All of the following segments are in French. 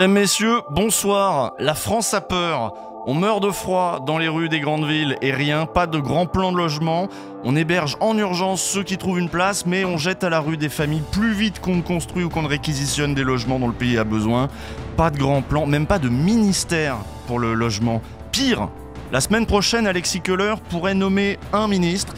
Mesdames, Messieurs, bonsoir. La France a peur. On meurt de froid dans les rues des grandes villes et rien, pas de grand plan de logement. On héberge en urgence ceux qui trouvent une place, mais on jette à la rue des familles plus vite qu'on ne construit ou qu'on ne réquisitionne des logements dont le pays a besoin. Pas de grand plan, même pas de ministère pour le logement. Pire, la semaine prochaine, Alexis Keller pourrait nommer un ministre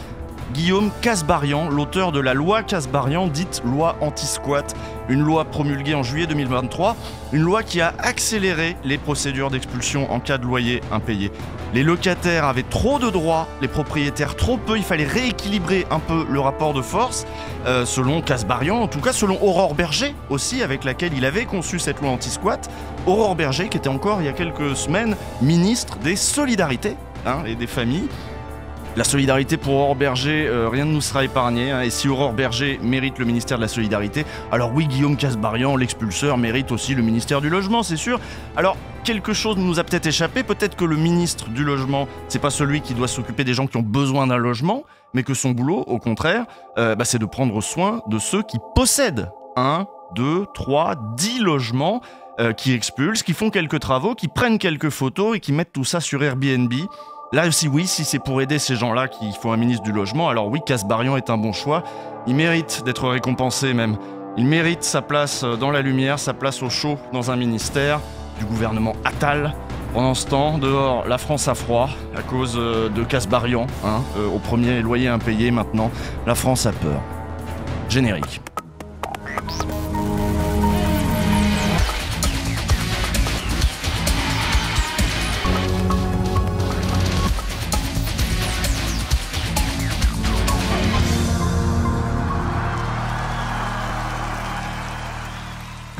Guillaume Casbarian, l'auteur de la loi Casbarian, dite loi anti-squat, une loi promulguée en juillet 2023, une loi qui a accéléré les procédures d'expulsion en cas de loyer impayé. Les locataires avaient trop de droits, les propriétaires trop peu, il fallait rééquilibrer un peu le rapport de force, euh, selon Casbarian, en tout cas selon Aurore Berger aussi, avec laquelle il avait conçu cette loi anti-squat. Aurore Berger qui était encore il y a quelques semaines ministre des Solidarités hein, et des Familles. La solidarité pour Aurore Berger, euh, rien ne nous sera épargné. Hein. et si Aurore Berger mérite le ministère de la Solidarité, alors oui, Guillaume Casbarian, l'expulseur, mérite aussi le ministère du Logement, c'est sûr. Alors, quelque chose nous a peut-être échappé. Peut-être que le ministre du Logement, c'est pas celui qui doit s'occuper des gens qui ont besoin d'un logement, mais que son boulot, au contraire, euh, bah, c'est de prendre soin de ceux qui possèdent un, deux, trois, dix logements, euh, qui expulsent, qui font quelques travaux, qui prennent quelques photos et qui mettent tout ça sur Airbnb. Là aussi, oui, si c'est pour aider ces gens-là qu'il faut un ministre du logement, alors oui, Casbarian est un bon choix. Il mérite d'être récompensé même. Il mérite sa place dans la lumière, sa place au chaud dans un ministère du gouvernement Attal. Pendant ce temps, dehors, la France a froid à cause euh, de Casbarian, hein, euh, au premier loyer impayé maintenant. La France a peur. Générique.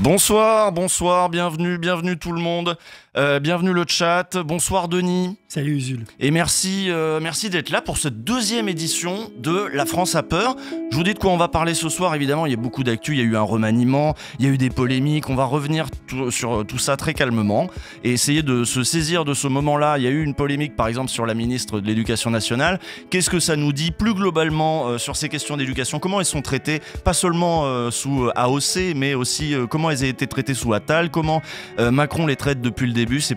Bonsoir, bonsoir, bienvenue, bienvenue tout le monde, euh, bienvenue le chat, bonsoir Denis. Salut Usul. Et merci, euh, merci d'être là pour cette deuxième édition de La France a peur. Je vous dis de quoi on va parler ce soir. Évidemment, il y a beaucoup d'actu, il y a eu un remaniement, il y a eu des polémiques. On va revenir sur euh, tout ça très calmement et essayer de se saisir de ce moment-là. Il y a eu une polémique, par exemple, sur la ministre de l'Éducation nationale. Qu'est-ce que ça nous dit plus globalement euh, sur ces questions d'éducation Comment elles sont traitées Pas seulement sous AOC, mais aussi comment elles ont été traitées sous Attal Comment Macron les traite depuis le début, ces,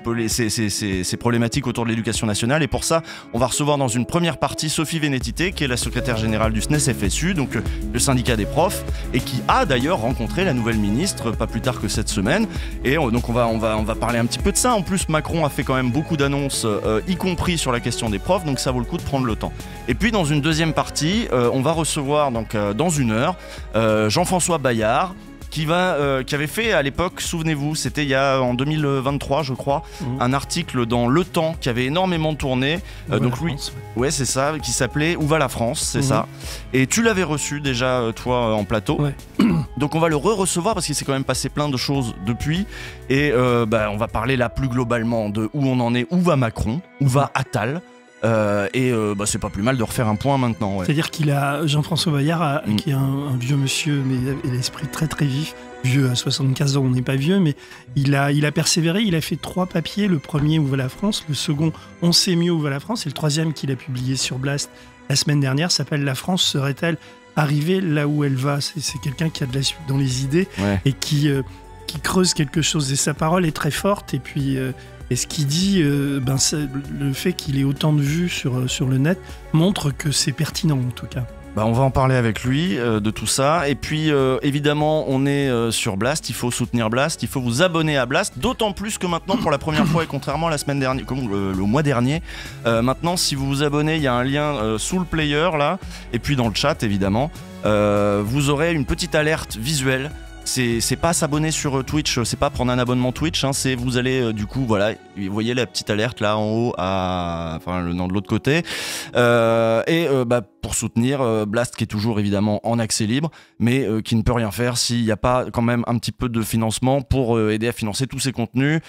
ces, ces problématiques autour de l'éducation nationale. Et pour ça, on va recevoir dans une première partie Sophie Vénétité, qui est la secrétaire générale du SNES-FSU, donc euh, le syndicat des profs, et qui a d'ailleurs rencontré la nouvelle ministre euh, pas plus tard que cette semaine. Et euh, donc on va, on va, on va parler un petit peu de ça. En plus, Macron a fait quand même beaucoup d'annonces, y compris sur la question des profs, donc ça vaut le coup de prendre le temps. Et puis dans une deuxième partie, on va recevoir donc, dans une heure Jean-François Bayard, qui, va, euh, qui avait fait à l'époque, souvenez-vous, c'était il y a en 2023, je crois, mhm. un article dans Le Temps qui avait énormément tourné. Euh, donc lui, ouais, c'est ça, qui s'appelait Où va la France, c'est mhm. ça. Et tu l'avais reçu déjà, euh, toi, en plateau. donc on va le re-recevoir parce qu'il s'est quand même passé plein de choses depuis. Et bah, on va parler là plus globalement de où on en est, où va Macron, où va Attal. Euh, et euh, bah, c'est pas plus mal de refaire un point maintenant. C'est-à-dire qu'il a Jean-François Bayard, mm. qui est un, vieux monsieur, mais il a l'esprit très très vif. Vieux à 75 ans, on n'est pas vieux, mais il a, il a persévéré. Il a fait trois papiers. Le premier où va la France, le second on sait mieux où va la France, et le troisième qu'il a publié sur Blast la semaine dernière s'appelle La France serait-elle arrivée là où elle va C'est quelqu'un qui a de la suite dans les idées et qui, euh, qui creuse quelque chose. Et sa parole est très forte et puis. Et ce qu'il dit, euh, ben, le fait qu'il ait autant de vues sur, euh, sur le net montre que c'est pertinent en tout cas. Bah on va en parler avec lui euh, de tout ça. Et puis évidemment, on est sur Blast, il faut soutenir Blast, il faut vous abonner à Blast, d'autant plus que maintenant, pour la première fois et contrairement à la semaine dernière, comme le mois dernier, maintenant si vous vous abonnez, il y a un lien sous le player là, et puis dans le chat évidemment, vous aurez une petite alerte visuelle c'est pas s'abonner sur euh, Twitch, c'est pas prendre un abonnement Twitch, hein, c'est vous allez euh, du coup, voilà, vous voyez la petite alerte là en haut, à, enfin le nom de l'autre côté, euh, et bah, pour soutenir Blast qui est toujours évidemment en accès libre, mais qui ne peut rien faire s'il n'y a pas quand même un petit peu de financement pour aider à financer tous ces contenus,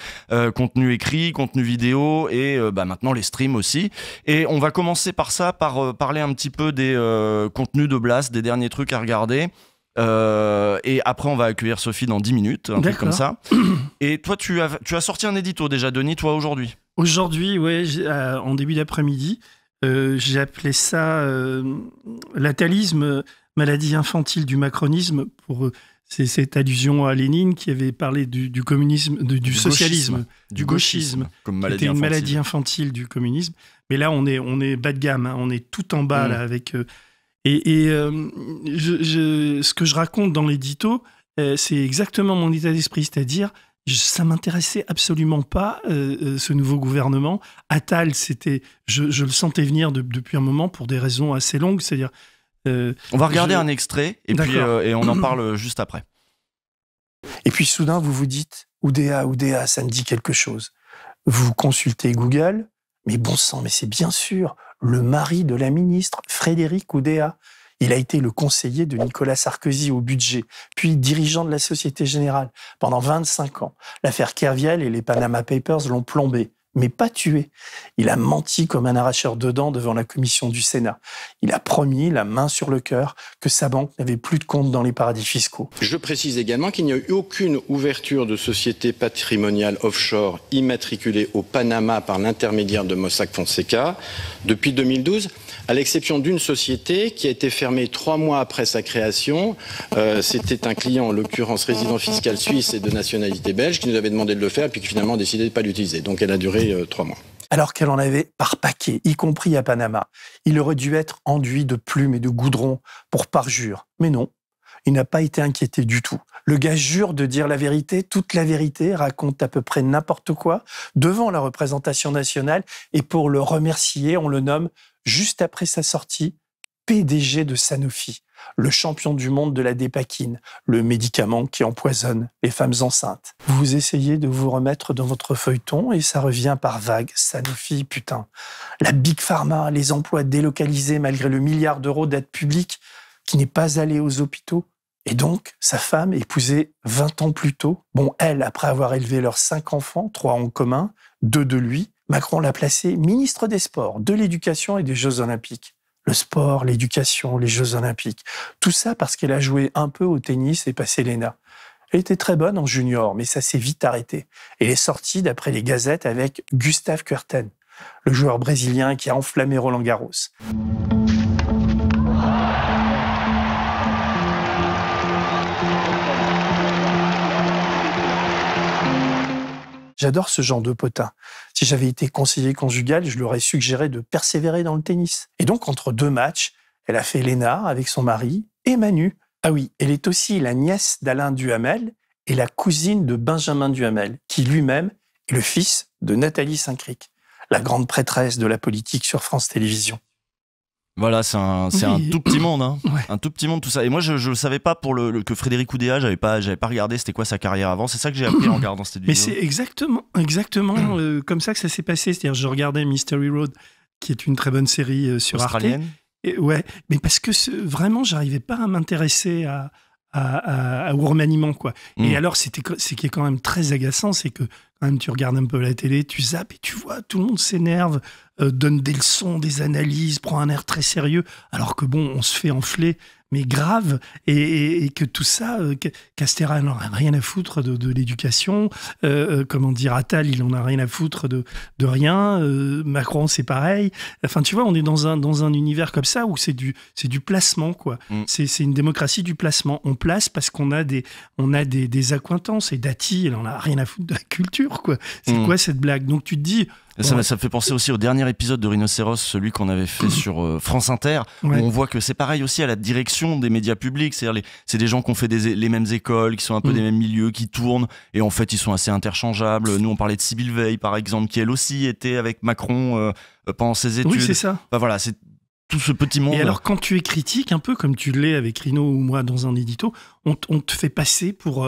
contenu écrit, contenu vidéo et bah, maintenant les streams aussi. Et on va commencer par ça, par parler un petit peu des contenus de Blast, des derniers trucs à regarder. Euh, et après, on va accueillir Sophie dans 10 minutes, un truc comme ça. Et toi, tu as, tu as sorti un édito déjà, Denis, toi, aujourd'hui Aujourd'hui, oui, euh, en début d'après-midi, euh, j'ai appelé ça l'atalisme, maladie infantile du macronisme, pour c'est cette allusion à Lénine qui avait parlé du, communisme, du, socialisme, du gauchisme, comme maladie une maladie infantile du communisme. Mais là, on est, on est bas de gamme, hein. on est tout en bas mm. là, avec et, euh, ce que je raconte dans l'édito, euh, c'est exactement mon état d'esprit, c'est-à-dire ça m'intéressait absolument pas euh, ce nouveau gouvernement. Attal, c'était, je, le sentais venir depuis un moment pour des raisons assez longues, c'est-à-dire. on va regarder un extrait et puis et on en parle juste après. Et puis soudain, vous vous dites, Oudéa, Oudéa, ça me dit quelque chose. Vous consultez Google, mais bon sang, mais c'est bien sûr le mari de la ministre, Frédéric Oudéa. Il a été le conseiller de Nicolas Sarkozy au budget, puis dirigeant de la Société Générale pendant 25 ans. L'affaire Kerviel et les Panama Papers l'ont plombé mais pas tué. Il a menti comme un arracheur de dents devant la commission du Sénat. Il a promis, la main sur le cœur, que sa banque n'avait plus de compte dans les paradis fiscaux. Je précise également qu'il n'y a eu aucune ouverture de société patrimoniale offshore immatriculée au Panama par l'intermédiaire de Mossack Fonseca depuis 2012, à l'exception d'une société qui a été fermée trois mois après sa création. Euh, c'était un client, en l'occurrence résident fiscal suisse et de nationalité belge, qui nous avait demandé de le faire, puis qui finalement a décidé de ne pas l'utiliser. Donc elle a duré euh, trois mois alors qu'elle en avait par paquet, y compris à Panama. Il aurait dû être enduit de plumes et de goudron pour parjure. Mais non, il n'a pas été inquiété du tout. Le gars jure de dire la vérité, toute la vérité, raconte à peu près n'importe quoi devant la représentation nationale. Et pour le remercier, on le nomme, juste après sa sortie, PDG de Sanofi le champion du monde de la dépakine, le médicament qui empoisonne les femmes enceintes. Vous essayez de vous remettre dans votre feuilleton et ça revient par vagues. Sanofi, putain. La Big Pharma, les emplois délocalisés malgré le milliard d'euros d'aide publique qui n'est pas allé aux hôpitaux. Et donc, sa femme, épousée 20 ans plus tôt, bon, elle, après avoir élevé leurs cinq enfants, trois en commun, deux de lui, Macron l'a placée ministre des Sports, de l'Éducation et des Jeux Olympiques le sport, l'éducation, les Jeux olympiques. Tout ça parce qu'elle a joué un peu au tennis et passé l'ENA. Elle était très bonne en junior, mais ça s'est vite arrêté. Elle est sortie, d'après les gazettes, avec Gustave Kuerten, le joueur brésilien qui a enflammé Roland Garros. J'adore ce genre de potin. Si j'avais été conseiller conjugal, je lui aurais suggéré de persévérer dans le tennis. Et donc, entre deux matchs, elle a fait Lénard avec son mari et Manu. Ah oui, elle est aussi la nièce d'Alain Duhamel et la cousine de Benjamin Duhamel, qui lui-même est le fils de Nathalie Saint-Cric, la grande prêtresse de la politique sur France Télévisions. Voilà, c'est un, un, tout petit monde, hein. un tout petit monde tout ça. Et moi, je ne savais pas pour le, que Frédéric Oudéa, j'avais pas, j'avais pas regardé c'était quoi sa carrière avant. C'est ça que j'ai appris en regardant cette vidéo. Mais c'est exactement, exactement euh, comme ça que ça s'est passé. C'est-à-dire, je regardais Mystery Road, qui est une très bonne série euh, sur Australienne. Arte. Et, ouais, mais parce que vraiment, j'arrivais pas à m'intéresser à, à, quoi. Et hmm. alors c'était ce qui est quand même très agaçant, c'est que tu regardes un peu la télé, tu zappes et tu vois, tout le monde s'énerve, euh, donne des leçons, des analyses, prend un air très sérieux, alors que bon, on se fait enfler mais grave, et, que tout ça, euh, Castera n'en a rien à foutre de, l'éducation, euh, euh, comment dire, Attal, il en a rien à foutre de, rien, euh, Macron, c'est pareil. Enfin, tu vois, on est dans un, dans un univers comme ça où c'est du, du placement, quoi. Mm. C'est une démocratie du placement. On place parce qu'on a des, on a des, accointances, et Dati, elle en a rien à foutre de la culture, quoi. C'est mm. quoi cette blague Donc tu te dis, ça, me fait penser aussi au dernier épisode de Rhinocéros, celui qu'on avait fait sur euh, France Inter, où on voit que c'est pareil aussi à la direction des médias publics. C'est-à-dire, c'est des gens qui ont fait les mêmes écoles, qui sont un peu mm. des mêmes milieux, qui tournent, et en fait, ils sont assez interchangeables. Nous, on parlait de Sybille Veil, par exemple, qui elle aussi était avec Macron euh, euh, pendant ses études. Oui, c'est ça. voilà, c'est tout ce petit monde. Et alors, quand tu es critique, un peu comme tu l'es avec Rhino ou moi dans un édito, on, te fait passer pour.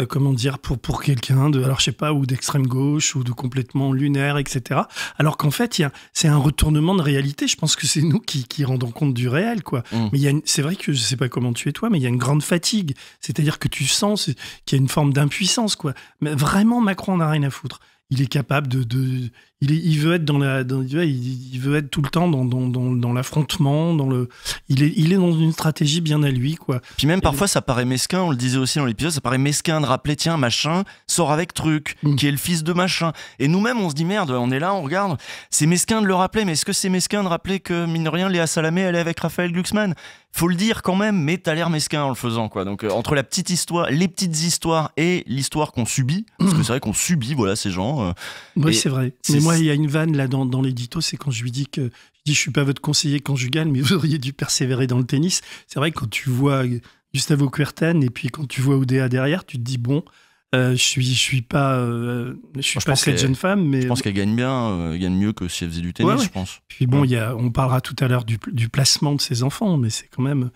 Euh, comment dire, pour, pour quelqu'un de, alors je sais pas, ou d'extrême gauche, ou de complètement lunaire, etc. Alors qu'en fait, c'est un retournement de réalité. Je pense que c'est nous qui, qui, rendons compte du réel, quoi. Mm. Mais c'est vrai que je sais pas comment tu es toi, mais il y a une grande fatigue. C'est-à-dire que tu sens qu'il y a une forme d'impuissance, quoi. Mais vraiment, Macron n'a rien à foutre il est capable de, il, veut être dans la, il veut être tout le temps dans, dans, l'affrontement, dans le, il est, il est dans une stratégie bien à lui quoi. Puis même parfois ça paraît mesquin, on le disait aussi dans l'épisode, ça paraît mesquin de rappeler tiens machin sort avec truc mm. qui est le fils de machin. Et nous-mêmes on se dit merde, on est là, on regarde, c'est mesquin de le rappeler, mais est-ce que c'est mesquin de rappeler que mine de rien Léa Salamé elle est avec Raphaël Glucksmann faut le dire quand même, mais tu as l'air mesquin en le faisant, quoi. Donc, euh, entre la petite histoire, les petites histoires et l'histoire qu'on subit, parce que mmh. c'est vrai qu'on subit, voilà, ces gens. Euh, oui, c'est vrai. Mais moi, il y a une vanne là dans, l'édito, c'est quand je lui dis que je dis, suis pas votre conseiller conjugal, mais vous auriez dû persévérer dans le tennis. C'est vrai, que quand tu vois euh, Gustavo Kuerten et puis quand tu vois Oudéa derrière, tu te dis, bon, euh, je suis, je suis pas, euh, je suis cette jeune femme, mais je pense qu'elle gagne bien, euh, elle gagne mieux que si elle faisait du tennis, je pense. Puis bon, il y a, on parlera tout à l'heure du, du, placement de ses enfants, mais c'est quand même.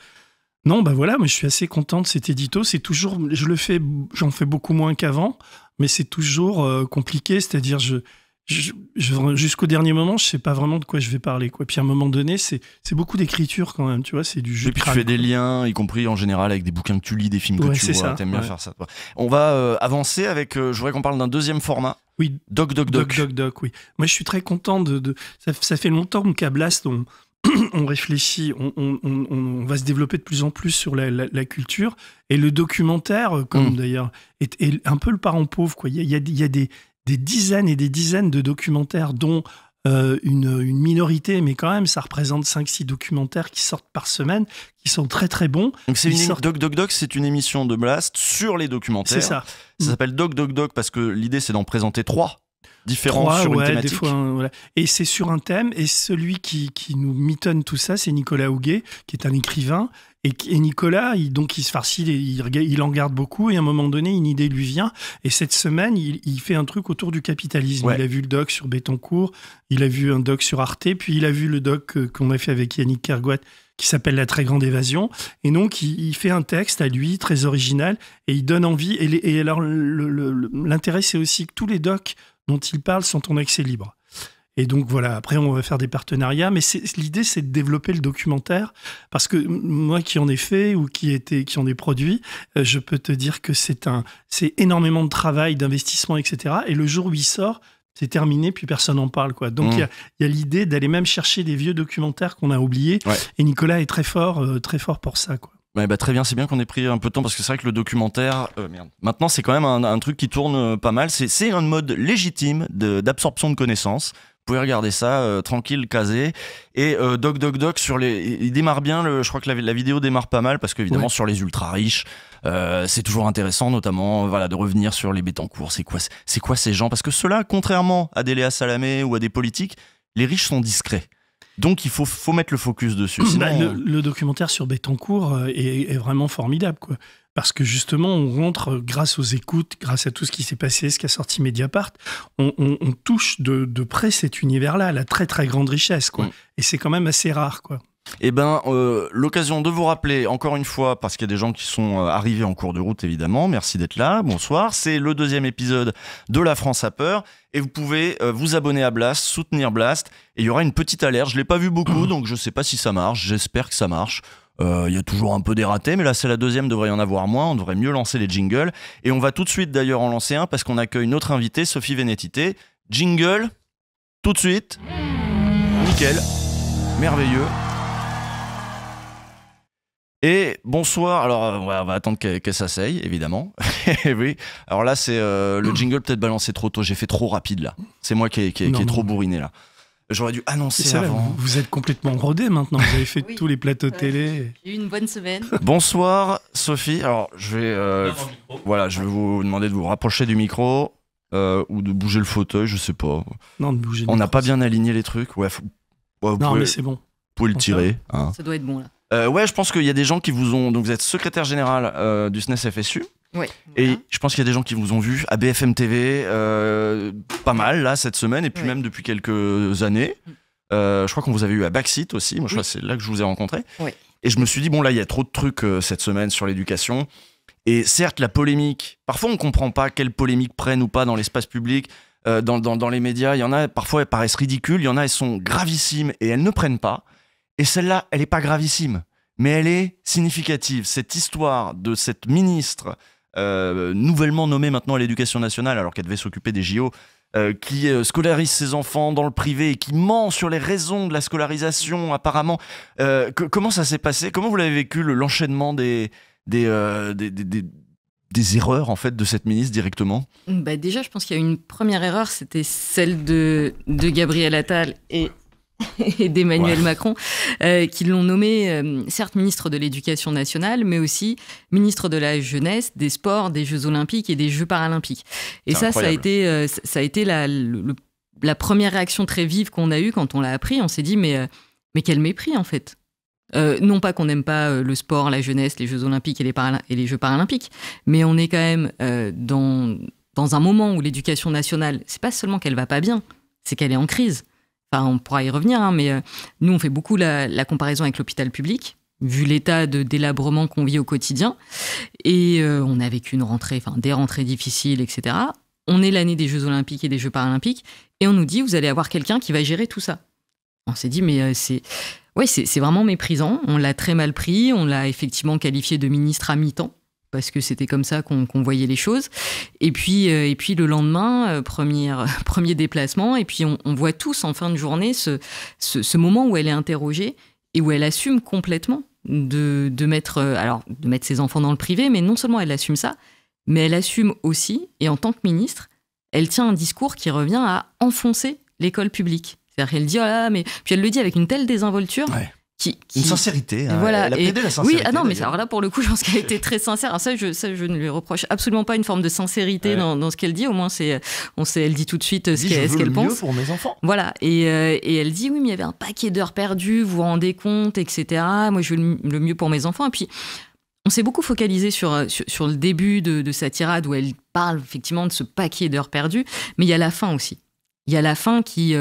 Non, bah voilà, moi je suis assez content de cet édito. C'est toujours, je le fais, j'en fais beaucoup moins qu'avant, mais c'est toujours compliqué. C'est-à-dire, je, jusqu'au dernier moment, je sais pas vraiment de quoi je vais parler. Quoi. Puis à un moment donné, c'est beaucoup d'écriture quand même, tu vois, c'est du Et puis tu fais des liens, y compris en général avec des bouquins que tu lis, des films que tu vois. T'aimes bien faire ça. On va euh, avancer avec. Euh, je voudrais qu'on parle d'un deuxième format. Oui. Doc doc doc. Doc doc doc. Oui. Moi, je suis très content de. Ça, fait longtemps qu'à Blast, on, on réfléchit, on, va se développer de plus en plus sur la, culture. Et le documentaire, euh, comme mm. d'ailleurs, est, un peu le parent pauvre. Il, y a, il y a des, des dizaines et des dizaines de documentaires, dont euh, une, minorité, mais quand même, ça représente 5-6 documentaires qui sortent par semaine, qui sont très très bons. Donc c'est une Doc Doc Doc, c'est une émission de Blast sur les documentaires. C'est ça. Ça mm. s'appelle Doc Doc Doc parce que l'idée c'est d'en présenter trois différents sur une thématique. Hein, et c'est sur un thème, et celui qui, qui nous mitonne tout ça, c'est Nicolas Houguet, qui est un écrivain. Et, Nicolas, il, donc, il se farcit, il, il, en garde beaucoup, et à un moment donné, une idée lui vient. Et cette semaine, il, fait un truc autour du capitalisme. Il a vu le doc sur Bétoncourt, il a vu un doc sur Arte, puis il a vu le doc euh, qu'on a fait avec Yannick Kerguat qui s'appelle La très grande évasion. Et donc, il, fait un texte à lui, très original, et il donne envie. Et, et alors, l'intérêt, c'est aussi que tous les docs dont ils parlent sont en accès libre. Et donc voilà, après on va faire des partenariats, mais l'idée c'est de développer le documentaire, parce que moi qui en ai fait ou qui, était, qui en ai produit, euh, je peux te dire que c'est un, c'est énormément de travail, d'investissement, etc. Et le jour où il sort, c'est terminé, puis personne n'en parle. Quoi. Donc il y, a, mmh. l'idée d'aller même chercher des vieux documentaires qu'on a oubliés, et Nicolas est très fort, euh, très fort pour ça. Quoi. Ouais, bah, très bien, c'est bien qu'on ait pris un peu de temps parce que c'est vrai que le documentaire, euh, merde. maintenant c'est quand même un, truc qui tourne euh, pas mal. C'est un mode légitime d'absorption de, connaissances. Vous pouvez regarder ça, euh, tranquille, casé. Et euh, Doc Doc Doc, sur les, il démarre bien, le, je crois que la, vidéo démarre pas mal, parce qu'évidemment, sur les ultra riches, euh, c'est toujours intéressant, notamment voilà, de revenir sur les Bétancourt, c'est quoi, c'est quoi ces gens Parce que ceux-là, contrairement à des Salamé ou à des politiques, les riches sont discrets. Donc il faut, faut mettre le focus dessus. Bah, le, documentaire sur Bettencourt euh, est, vraiment formidable, quoi. Parce que justement, on rentre euh, grâce aux écoutes, grâce à tout ce qui s'est passé, ce qu'a sorti Mediapart, on, touche de, près cet univers-là, la très très grande richesse, quoi. Mm. Et c'est quand même assez rare, quoi. Eh ben, euh, l'occasion de vous rappeler encore une fois, parce qu'il y a des gens qui sont arrivés en cours de route évidemment. Merci d'être là. Bonsoir. C'est le deuxième épisode de La France a peur et vous pouvez euh, vous abonner à Blast, soutenir Blast et il y aura une petite alerte. Je l'ai pas vu beaucoup donc je ne sais pas si ça marche. J'espère que ça marche. Euh, il y a toujours un peu des ratés, mais là c'est la deuxième, devrait y en avoir moins, on devrait mieux lancer les jingles. Et on va tout de suite d'ailleurs en lancer un parce qu'on accueille notre invitée, Sophie Vénétité. Jingle, tout de suite. Nickel, merveilleux. Et bonsoir, alors euh, on va attendre que, ça saille, évidemment. Eh oui. Alors là, c'est euh, le jingle peut-être balancé trop tôt, j'ai fait trop rapide là. C'est moi qui ai, trop bourriné là. J'aurais dû annoncer avant. vous êtes complètement rodé maintenant, vous avez fait tous les plateaux télé. J'ai eu une bonne semaine. Bonsoir Sophie, alors je vais, euh, voilà, je vais vous demander de vous rapprocher du micro ou de bouger le fauteuil, je sais pas. Non, de bouger. On n'a pas bien aligné les trucs, ouais. mais c'est bon. Vous pouvez le tirer. Hein. Ça doit être bon là. Euh, ouais, je pense qu'il y a des gens qui vous ont. Donc, vous êtes secrétaire général euh, du SNES FSU. Oui. Et je pense qu'il y a des gens qui vous ont vu à BFM TV, euh, pas mal là cette semaine, et puis même depuis quelques années. je crois qu'on vous avait eu à Backseat aussi. Moi, je crois que c'est là que je vous ai rencontré. Et je me suis dit, bon, là, il y a trop de trucs cette semaine sur l'éducation. Et certes, la polémique, parfois on ne comprend pas quelle polémiques prennent ou pas dans l'espace public, dans, dans, dans les médias. Il y en a, parfois elles paraissent ridicules, il y en a, elles sont gravissimes et elles ne prennent pas. Et celle-là, elle n'est pas gravissime, mais elle est significative. Cette histoire de cette ministre euh, nouvellement nommée maintenant à l'éducation nationale, alors qu'elle devait s'occuper des JO, euh, qui euh, scolarise ses enfants dans le privé et qui ment sur les raisons de la scolarisation apparemment. comment ça s'est passé Comment vous l'avez vécu l'enchaînement des, des, des, des, des, erreurs en fait de cette ministre directement bah Déjà, je pense qu'il y a une première erreur, c'était celle de, de Gabriel Attal et et d'Emmanuel Macron, euh, qui l'ont nommé, euh, certes, ministre de l'Éducation nationale, mais aussi ministre de la Jeunesse, des Sports, des Jeux Olympiques et des Jeux Paralympiques. Et euh, ça, ça a été, ça a été la, première réaction très vive qu'on a eue quand on l'a appris. On s'est dit, mais, mais quel mépris, en fait. non pas qu'on n'aime pas le sport, la jeunesse, les Jeux Olympiques et les, et les Jeux Paralympiques, mais on est quand même dans, dans un moment où l'éducation nationale, c'est pas seulement qu'elle va pas bien, c'est qu'elle est en crise on pourra y revenir, hein, mais euh, nous, on fait beaucoup la, comparaison avec l'hôpital public vu l'état de délabrement qu'on vit au quotidien. Et euh, on a vécu rentrée, enfin des rentrées difficiles, etc. On est l'année des Jeux Olympiques et des Jeux Paralympiques, et on nous dit vous allez avoir quelqu'un qui va gérer tout ça. On s'est dit mais euh, c'est c'est vraiment méprisant. On l'a très mal pris. On l'a effectivement qualifié de ministre à mi-temps parce que c'était comme ça qu'on voyait les choses. Et puis, euh, et puis le lendemain, euh, premier, premier déplacement, et puis on, voit tous en fin de journée ce, ce, moment où elle est interrogée et où elle assume complètement de, mettre, euh, alors, de mettre ses enfants dans le privé, mais non seulement elle assume ça, mais elle assume aussi, et en tant que ministre, elle tient un discours qui revient à enfoncer l'école publique. C'est-à-dire qu'elle dit, oh là, mais puis elle le dit avec une telle désinvolture. Une sincérité. Hein. Voilà. Elle a et... la sincérité, Oui, ah non, mais alors là, pour le coup, je pense qu'elle a été très sincère. ça, je, ne lui reproche absolument pas une forme de sincérité dans, ce qu'elle dit. Au moins, c'est, on sait, elle dit tout de suite euh, ce qu'elle, le pense. pour mes enfants. Voilà. Euh, et, elle dit, oui, mais il y avait un paquet d'heures perdues, vous vous rendez compte, etc. Moi, je veux le mieux pour mes enfants. Et puis, on s'est beaucoup focalisé sur, euh, sur, le début de, sa tirade où elle parle effectivement de ce paquet d'heures perdues, mais il y a la fin aussi. Il y a la fin qui,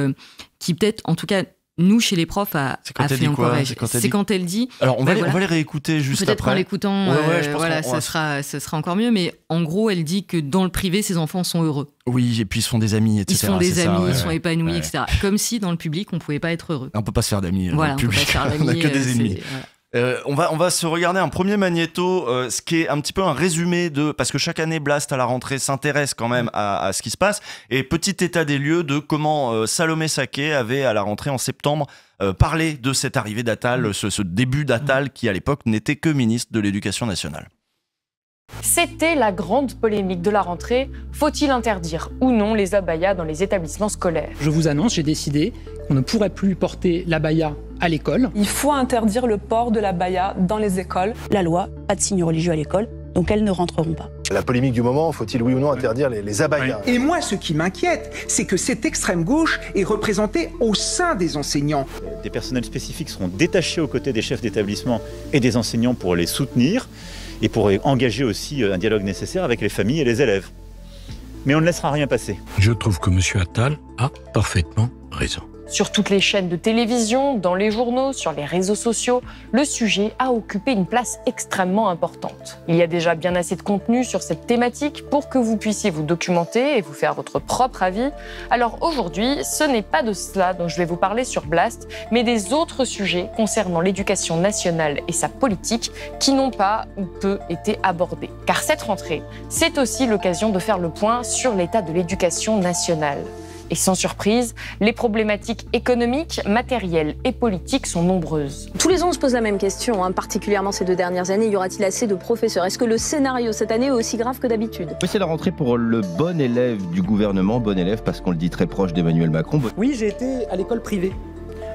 qui peut-être, en tout cas, nous, chez les profs, à C'est quand, elle dit. Alors, on, va, bah les réécouter juste Peut après. Peut-être en l'écoutant, euh, voilà, ça, sera, ce sera encore mieux. Mais en gros, elle dit que dans le privé, ses enfants sont heureux. Oui, et puis ils se font des amis, etc. Ils se font des amis, ils sont épanouis, etc. Comme si dans le public, on pouvait pas être heureux. On peut pas se faire d'amis. Euh, voilà, on public. on n'a que des euh, ennemis. Euh, on, va, on va se regarder un premier magnéto, euh, ce qui est un petit peu un résumé de. Parce que chaque année, Blast à la rentrée s'intéresse quand même à, ce qui se passe. Et petit état des lieux de comment euh, Salomé Saké avait, à la rentrée en septembre, parlé de cette arrivée d'Atal, mmh. ce, ce, début d'Atal mmh. qui, à l'époque, n'était que ministre de l'Éducation nationale. C'était la grande polémique de la rentrée. Faut-il interdire ou non les abayas dans les établissements scolaires Je vous annonce, j'ai décidé qu'on ne pourrait plus porter l'abaya à l'école. Il faut interdire le port de l'abaya dans les écoles. La loi, pas de signes religieux à l'école, donc elles ne rentreront pas. La polémique du moment, faut-il oui ou non interdire les, les abayas Et moi, ce qui m'inquiète, c'est que cette extrême gauche est représentée au sein des enseignants. Des personnels spécifiques seront détachés aux côtés des chefs d'établissement et des enseignants pour les soutenir et pour engager aussi euh, un dialogue nécessaire avec les familles et les élèves. Mais on ne laissera rien passer. Je trouve que M. Attal a parfaitement raison. Sur toutes les chaînes de télévision, dans les journaux, sur les réseaux sociaux, le sujet a occupé une place extrêmement importante. Il y a déjà bien assez de contenu sur cette thématique pour que vous puissiez vous documenter et vous faire votre propre avis. Alors aujourd'hui, ce n'est pas de cela dont je vais vous parler sur Blast, mais des autres sujets concernant l'éducation nationale et sa politique qui n'ont pas ou peu été abordés. Car cette rentrée, c'est aussi l'occasion de faire le point sur l'état de l'éducation nationale. Et sans surprise, les problématiques économiques, matérielles et politiques sont nombreuses. Tous les ans, on se pose la même question, hein, particulièrement ces deux dernières années. Y aura-t-il assez de professeurs Est-ce que le scénario cette année est aussi grave que d'habitude C'est la rentrée pour le bon élève du gouvernement, bon élève parce qu'on le dit très proche d'Emmanuel Macron. Oui, j'ai été à l'école privée.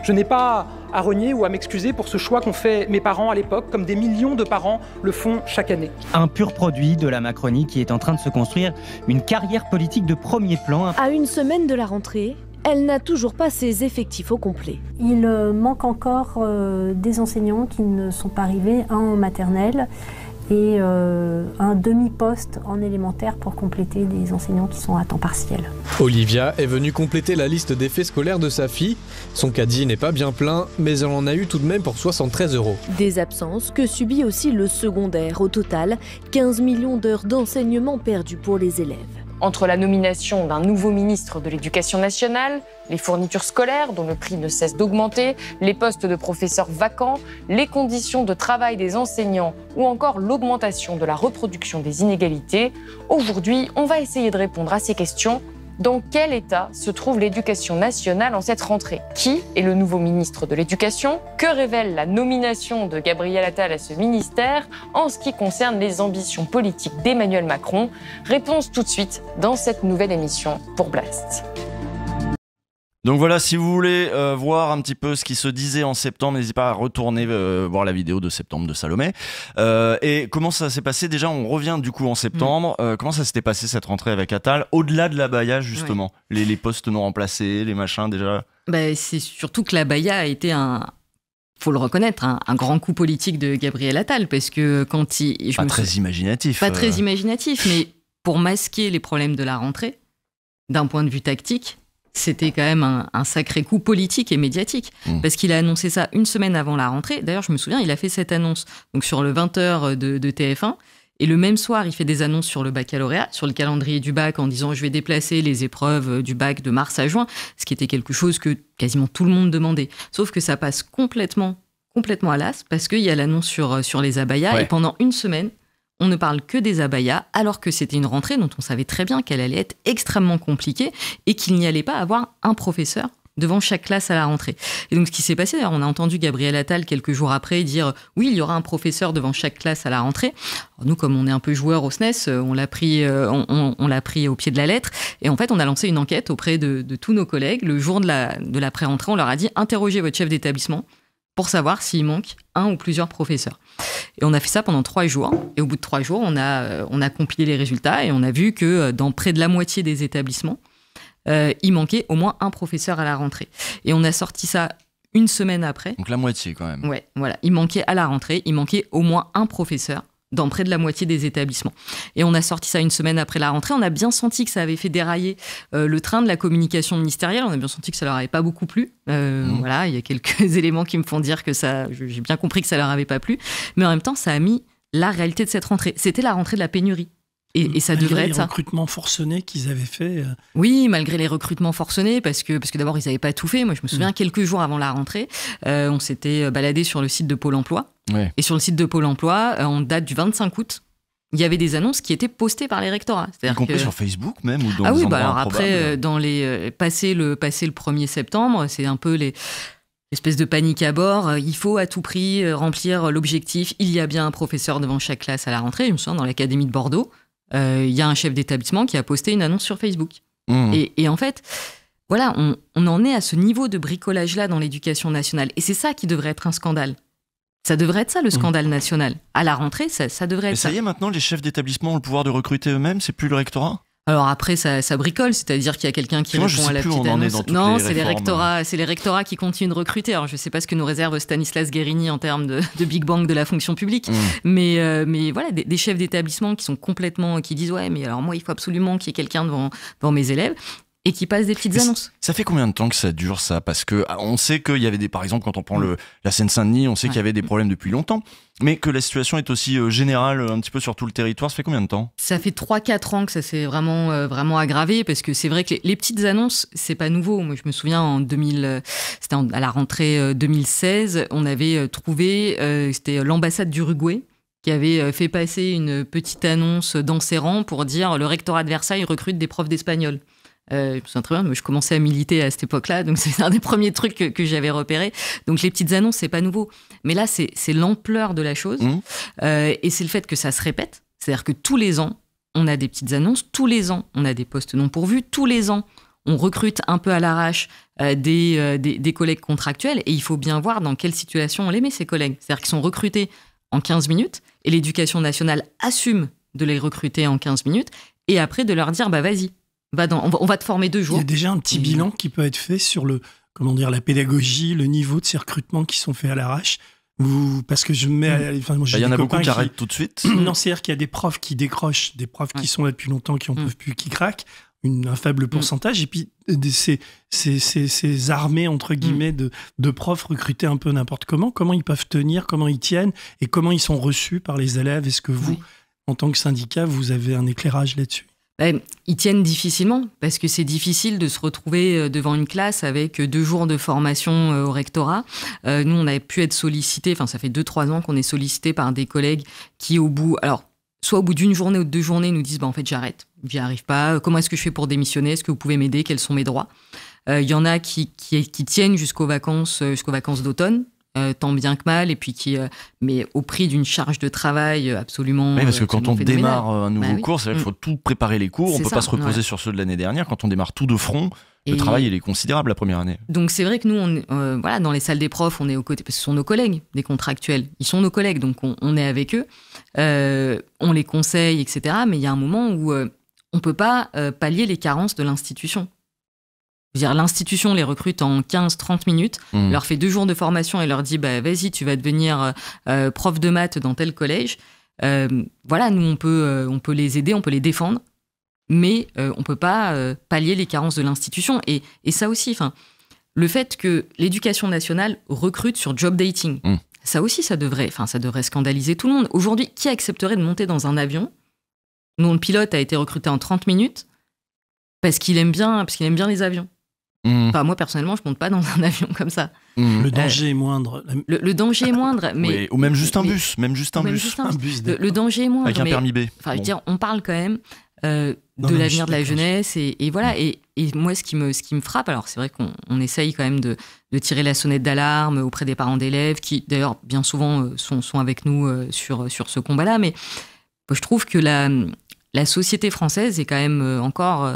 Je n'ai pas à renier ou à m'excuser pour ce choix qu'ont fait mes parents à l'époque, comme des millions de parents le font chaque année. Un pur produit de la Macronie qui est en train de se construire une carrière politique de premier plan. À une semaine de la rentrée, elle n'a toujours pas ses effectifs au complet. Il manque encore euh, des enseignants qui ne sont pas arrivés, en maternelle et euh, un demi-poste en élémentaire pour compléter des enseignants qui sont à temps partiel. Olivia est venue compléter la liste d'effets scolaires de sa fille. Son caddie n'est pas bien plein, mais elle en a eu tout de même pour 73 euros. Des absences que subit aussi le secondaire. Au total, 15 millions d'heures d'enseignement perdues pour les élèves. Entre la nomination d'un nouveau ministre de l'Éducation nationale, les fournitures scolaires dont le prix ne cesse d'augmenter, les postes de professeurs vacants, les conditions de travail des enseignants ou encore l'augmentation de la reproduction des inégalités, aujourd'hui on va essayer de répondre à ces questions dans quel état se trouve l'éducation nationale en cette rentrée Qui est le nouveau ministre de l'Éducation Que révèle la nomination de Gabriel Attal à ce ministère en ce qui concerne les ambitions politiques d'Emmanuel Macron Réponse tout de suite dans cette nouvelle émission pour Blast. Donc voilà, si vous voulez euh, voir un petit peu ce qui se disait en septembre, n'hésitez pas à retourner euh, voir la vidéo de septembre de Salomé. Euh, et comment ça s'est passé Déjà, on revient du coup en septembre. Mm. comment ça s'était passé cette rentrée avec Attal Au-delà de la Baïa, justement, les, postes non remplacés, les machins déjà bah, C'est surtout que la Baïa a été un, faut le reconnaître, un, grand coup politique de Gabriel Attal, parce que quand il... pas très imaginatif. Pas très imaginatif, mais pour masquer les problèmes de la rentrée, d'un point de vue tactique, c'était quand même un, sacré coup politique et médiatique, mmh. parce qu'il a annoncé ça une semaine avant la rentrée. D'ailleurs, je me souviens, il a fait cette annonce donc sur le 20h de, TF1. Et le même soir, il fait des annonces sur le baccalauréat, sur le calendrier du bac, en disant je vais déplacer les épreuves du bac de mars à juin, ce qui était quelque chose que quasiment tout le monde demandait. Sauf que ça passe complètement, complètement à l'as, parce qu'il y a l'annonce sur, sur les abayas, et pendant une semaine, on ne parle que des abayas, alors que c'était une rentrée dont on savait très bien qu'elle allait être extrêmement compliquée et qu'il n'y allait pas avoir un professeur devant chaque classe à la rentrée. Et donc ce qui s'est passé, d'ailleurs, on a entendu Gabriel Attal quelques jours après dire oui, il y aura un professeur devant chaque classe à la rentrée. nous, comme on est un peu joueur au SNES, e euh, on l'a pris, euh, on, l'a pris au pied de la lettre. Et en fait, on a lancé une enquête auprès de, tous nos collègues. Le jour de la, de la pré-rentrée, on leur a dit interrogez votre chef d'établissement pour savoir s'il manque un ou plusieurs professeurs. Et on a fait ça pendant trois jours. Et au bout de trois jours, on a, euh, on a compilé les résultats et on a vu que euh, dans près de la moitié des établissements, euh, il manquait au moins un professeur à la rentrée. Et on a sorti ça une semaine après. Donc la moitié quand même. Ouais, voilà. Il manquait à la rentrée, il manquait au moins un professeur dans près de la moitié des établissements. Et on a sorti ça une semaine après la rentrée. On a bien senti que ça avait fait dérailler euh, le train de la communication ministérielle. On a bien senti que ça leur avait pas beaucoup plu. Euh, mmh. Voilà, il y a quelques éléments qui me font dire que ça, j'ai bien compris que ça leur avait pas plu. Mais en même temps, ça a mis la réalité de cette rentrée. C'était la rentrée de la pénurie. Et, ça malgré devrait être les recrutements forcenés qu'ils avaient fait. Euh. Oui, malgré les recrutements forcenés, parce que, parce que d'abord, ils n'avaient pas tout fait. Moi, je me souviens, mm. quelques jours avant la rentrée, euh, on s'était euh, baladé sur le site de Pôle emploi. Et sur le site de Pôle emploi, en date du 25 août, il y avait des annonces qui étaient postées par les rectorats. Y compris sur Facebook même ou dans Ah oui, bah alors après, dans les, le, passé le 1er septembre, c'est un peu les espèce de panique à bord, il faut à tout prix remplir l'objectif, il y a bien un professeur devant chaque classe à la rentrée, je me souviens dans l'académie de Bordeaux. Euh, il y a un chef d'établissement qui a posté une annonce sur Facebook. Mmh. Et, en fait, voilà, on, en est à ce niveau de bricolage-là dans l'éducation nationale. Et c'est ça qui devrait être un scandale. Ça devrait être ça, le mmh. scandale national. À la rentrée, ça, devrait être ça. Ça y est, maintenant, les chefs d'établissement ont le pouvoir de recruter eux-mêmes, c'est plus le rectorat alors après, ça, bricole, c'est-à-dire qu'il y a quelqu'un qui répond à la petite annonce. Non, c'est les, rectorats, c'est les rectorats qui continuent de recruter. Alors je ne sais pas ce que nous réserve Stanislas Guérini en termes de, Big Bang de la fonction publique, mm. mais euh, mais voilà, des, chefs d'établissement qui sont complètement, qui disent ouais, mais alors moi il faut absolument qu'il y ait quelqu'un devant mes élèves et qui passent des petites annonces. Ça fait combien de temps que ça dure ça Parce que ah, on sait qu'il y avait des, par exemple, quand on prend mm. le, la Seine-Saint-Denis, on sait qu'il y avait des problèmes depuis longtemps. Mais que la situation est aussi euh, générale euh, un petit peu sur tout le territoire, ça fait combien de temps Ça fait 3-4 ans que ça s'est vraiment, euh, vraiment aggravé, parce que c'est vrai que les, petites annonces, c'est pas nouveau. Moi, je me souviens, en 2000, c'était à la rentrée 2016, on avait trouvé, c'était l'ambassade du d'Uruguay qui avait fait passer une petite annonce dans ses rangs pour dire le rectorat de Versailles recrute des profs d'espagnol je euh, très bien, je commençais à militer à cette époque-là, donc c'est un des premiers trucs que, j'avais repéré. Donc les petites annonces, c'est pas nouveau. Mais là, c'est l'ampleur de la chose mmh. euh, et c'est le fait que ça se répète. C'est-à-dire que tous les ans, on a des petites annonces, tous les ans, on a des postes non pourvus, tous les ans, on recrute un peu à l'arrache euh, des, des, des, collègues contractuels et il faut bien voir dans quelle situation on les met, ces collègues. C'est-à-dire qu'ils sont recrutés en 15 minutes et l'éducation nationale assume de les recruter en 15 minutes et après de leur dire, bah vas-y, on, va, te former deux jours. Il y a déjà un petit bilan qui peut être fait sur le, comment dire, la pédagogie, le niveau de ces recrutements qui sont faits à l'arrache. parce que je mets. Mm. enfin, bah, il y en a beaucoup qui, arrêtent tout de suite. non, c'est-à-dire qu'il y a des profs qui décrochent, des profs qui sont là depuis longtemps, qui mm. peuvent plus, qui craquent. un faible mm. pourcentage, et puis euh, ces, armées, entre guillemets, de, profs recrutés un peu n'importe comment, comment ils peuvent tenir, comment ils tiennent, et comment ils sont reçus par les élèves. Est-ce que vous, en tant que syndicat, vous avez un éclairage là-dessus ben, ils tiennent difficilement parce que c'est difficile de se retrouver euh, devant une classe avec euh, deux jours de formation euh, au rectorat. nous, on a pu être sollicité, enfin ça fait deux, trois ans qu'on est sollicité par des collègues qui au bout, alors soit au bout d'une journée ou de deux journées, nous disent bah, en fait j'arrête, j'y arrive pas, comment est-ce que je fais pour démissionner, est-ce que vous pouvez m'aider, quels sont mes droits il y en a qui, qui, qui tiennent jusqu'aux vacances, jusqu'aux vacances d'automne, euh, tant bien que mal, et puis qui, euh, mais au prix d'une charge de travail euh, absolument. Oui, parce que quand on démarre un nouveau bah cours, c'est qu'il faut mm. tout préparer les cours, on ne peut pas se reposer sur ceux de l'année dernière. Quand on démarre tout de front, le travail, il est considérable la première année. Donc c'est vrai que nous, on, voilà, dans les salles des profs, on est aux côtés, parce que ce sont nos collègues, des contractuels. Ils sont nos collègues, donc on, est avec eux. on les conseille, etc. Mais il y a un moment où on ne peut pas pallier les carences de l'institution. L'institution les recrute en 15-30 minutes, hmm. leur fait deux jours de formation et leur dit bah, vas-y, tu vas devenir euh, euh, prof de maths dans tel collège. Euh, voilà, nous, on peut, on peut les aider, on peut les défendre, mais on ne peut pas pallier les carences de l'institution. Et, ça aussi, le fait que l'éducation nationale recrute sur job dating, hmm. ça aussi, ça devrait, ça devrait scandaliser tout le monde. Aujourd'hui, qui accepterait de monter dans un avion dont le pilote a été recruté en 30 minutes parce qu'il aime bien, parce qu'il aime bien les avions. Mm. moi, personnellement, je monte pas dans un avion comme ça. Mm. Euh, le danger est moindre. Le, danger est moindre, mais... ou même juste un bus, même juste un, bus. Le, danger est moindre. Avec un permis B. dire, on parle quand même euh, de l'avenir de la jeunesse, et, voilà. Mm. Et, moi, ce qui me, ce qui me frappe, alors c'est vrai qu'on essaye quand même de, tirer la sonnette d'alarme auprès des parents d'élèves, qui d'ailleurs, bien souvent, euh, sont, avec nous sur, sur ce combat-là, mais je trouve que la, la société française est quand même encore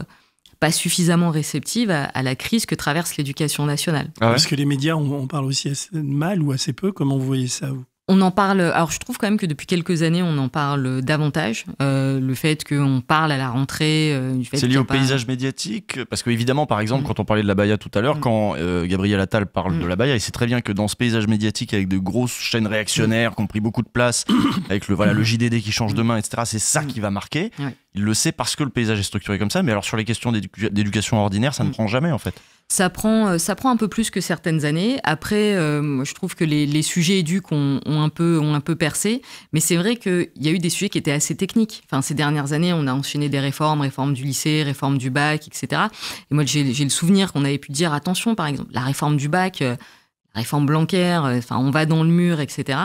pas suffisamment réceptive à, la crise que traverse l'éducation nationale. Est-ce ah que les médias, on, parlent parle aussi assez mal ou assez peu. Comment vous voyez ça on en parle. Alors, je trouve quand même que depuis quelques années, on en parle davantage. Euh, le fait qu'on parle à la rentrée. Euh, c'est lié au paysage médiatique Parce qu'évidemment, par exemple, mm. quand on parlait de la Baïa tout à l'heure, mm. quand euh, Gabriel Attal parle de mm. la Baïa, il sait très bien que dans ce paysage médiatique, avec de grosses chaînes réactionnaires qui ont pris beaucoup de place, avec le, voilà, le JDD qui change de main, etc., c'est ça qui va marquer il le sait parce que le paysage est structuré comme ça, mais alors sur les questions d'éducation ordinaire, ça ne mm. prend jamais en fait. Ça prend, euh, ça prend un peu plus que certaines années. Après, euh, je trouve que les, sujets éduques ont, un peu, ont un peu percé, mais c'est vrai qu'il y a eu des sujets qui étaient assez techniques. Enfin, ces dernières années, on a enchaîné des réformes, réforme du lycée, réforme du bac, etc. Et moi, j'ai le souvenir qu'on avait pu dire attention, par exemple, la réforme du bac, euh, réforme blanquer, enfin, on va dans le mur, etc.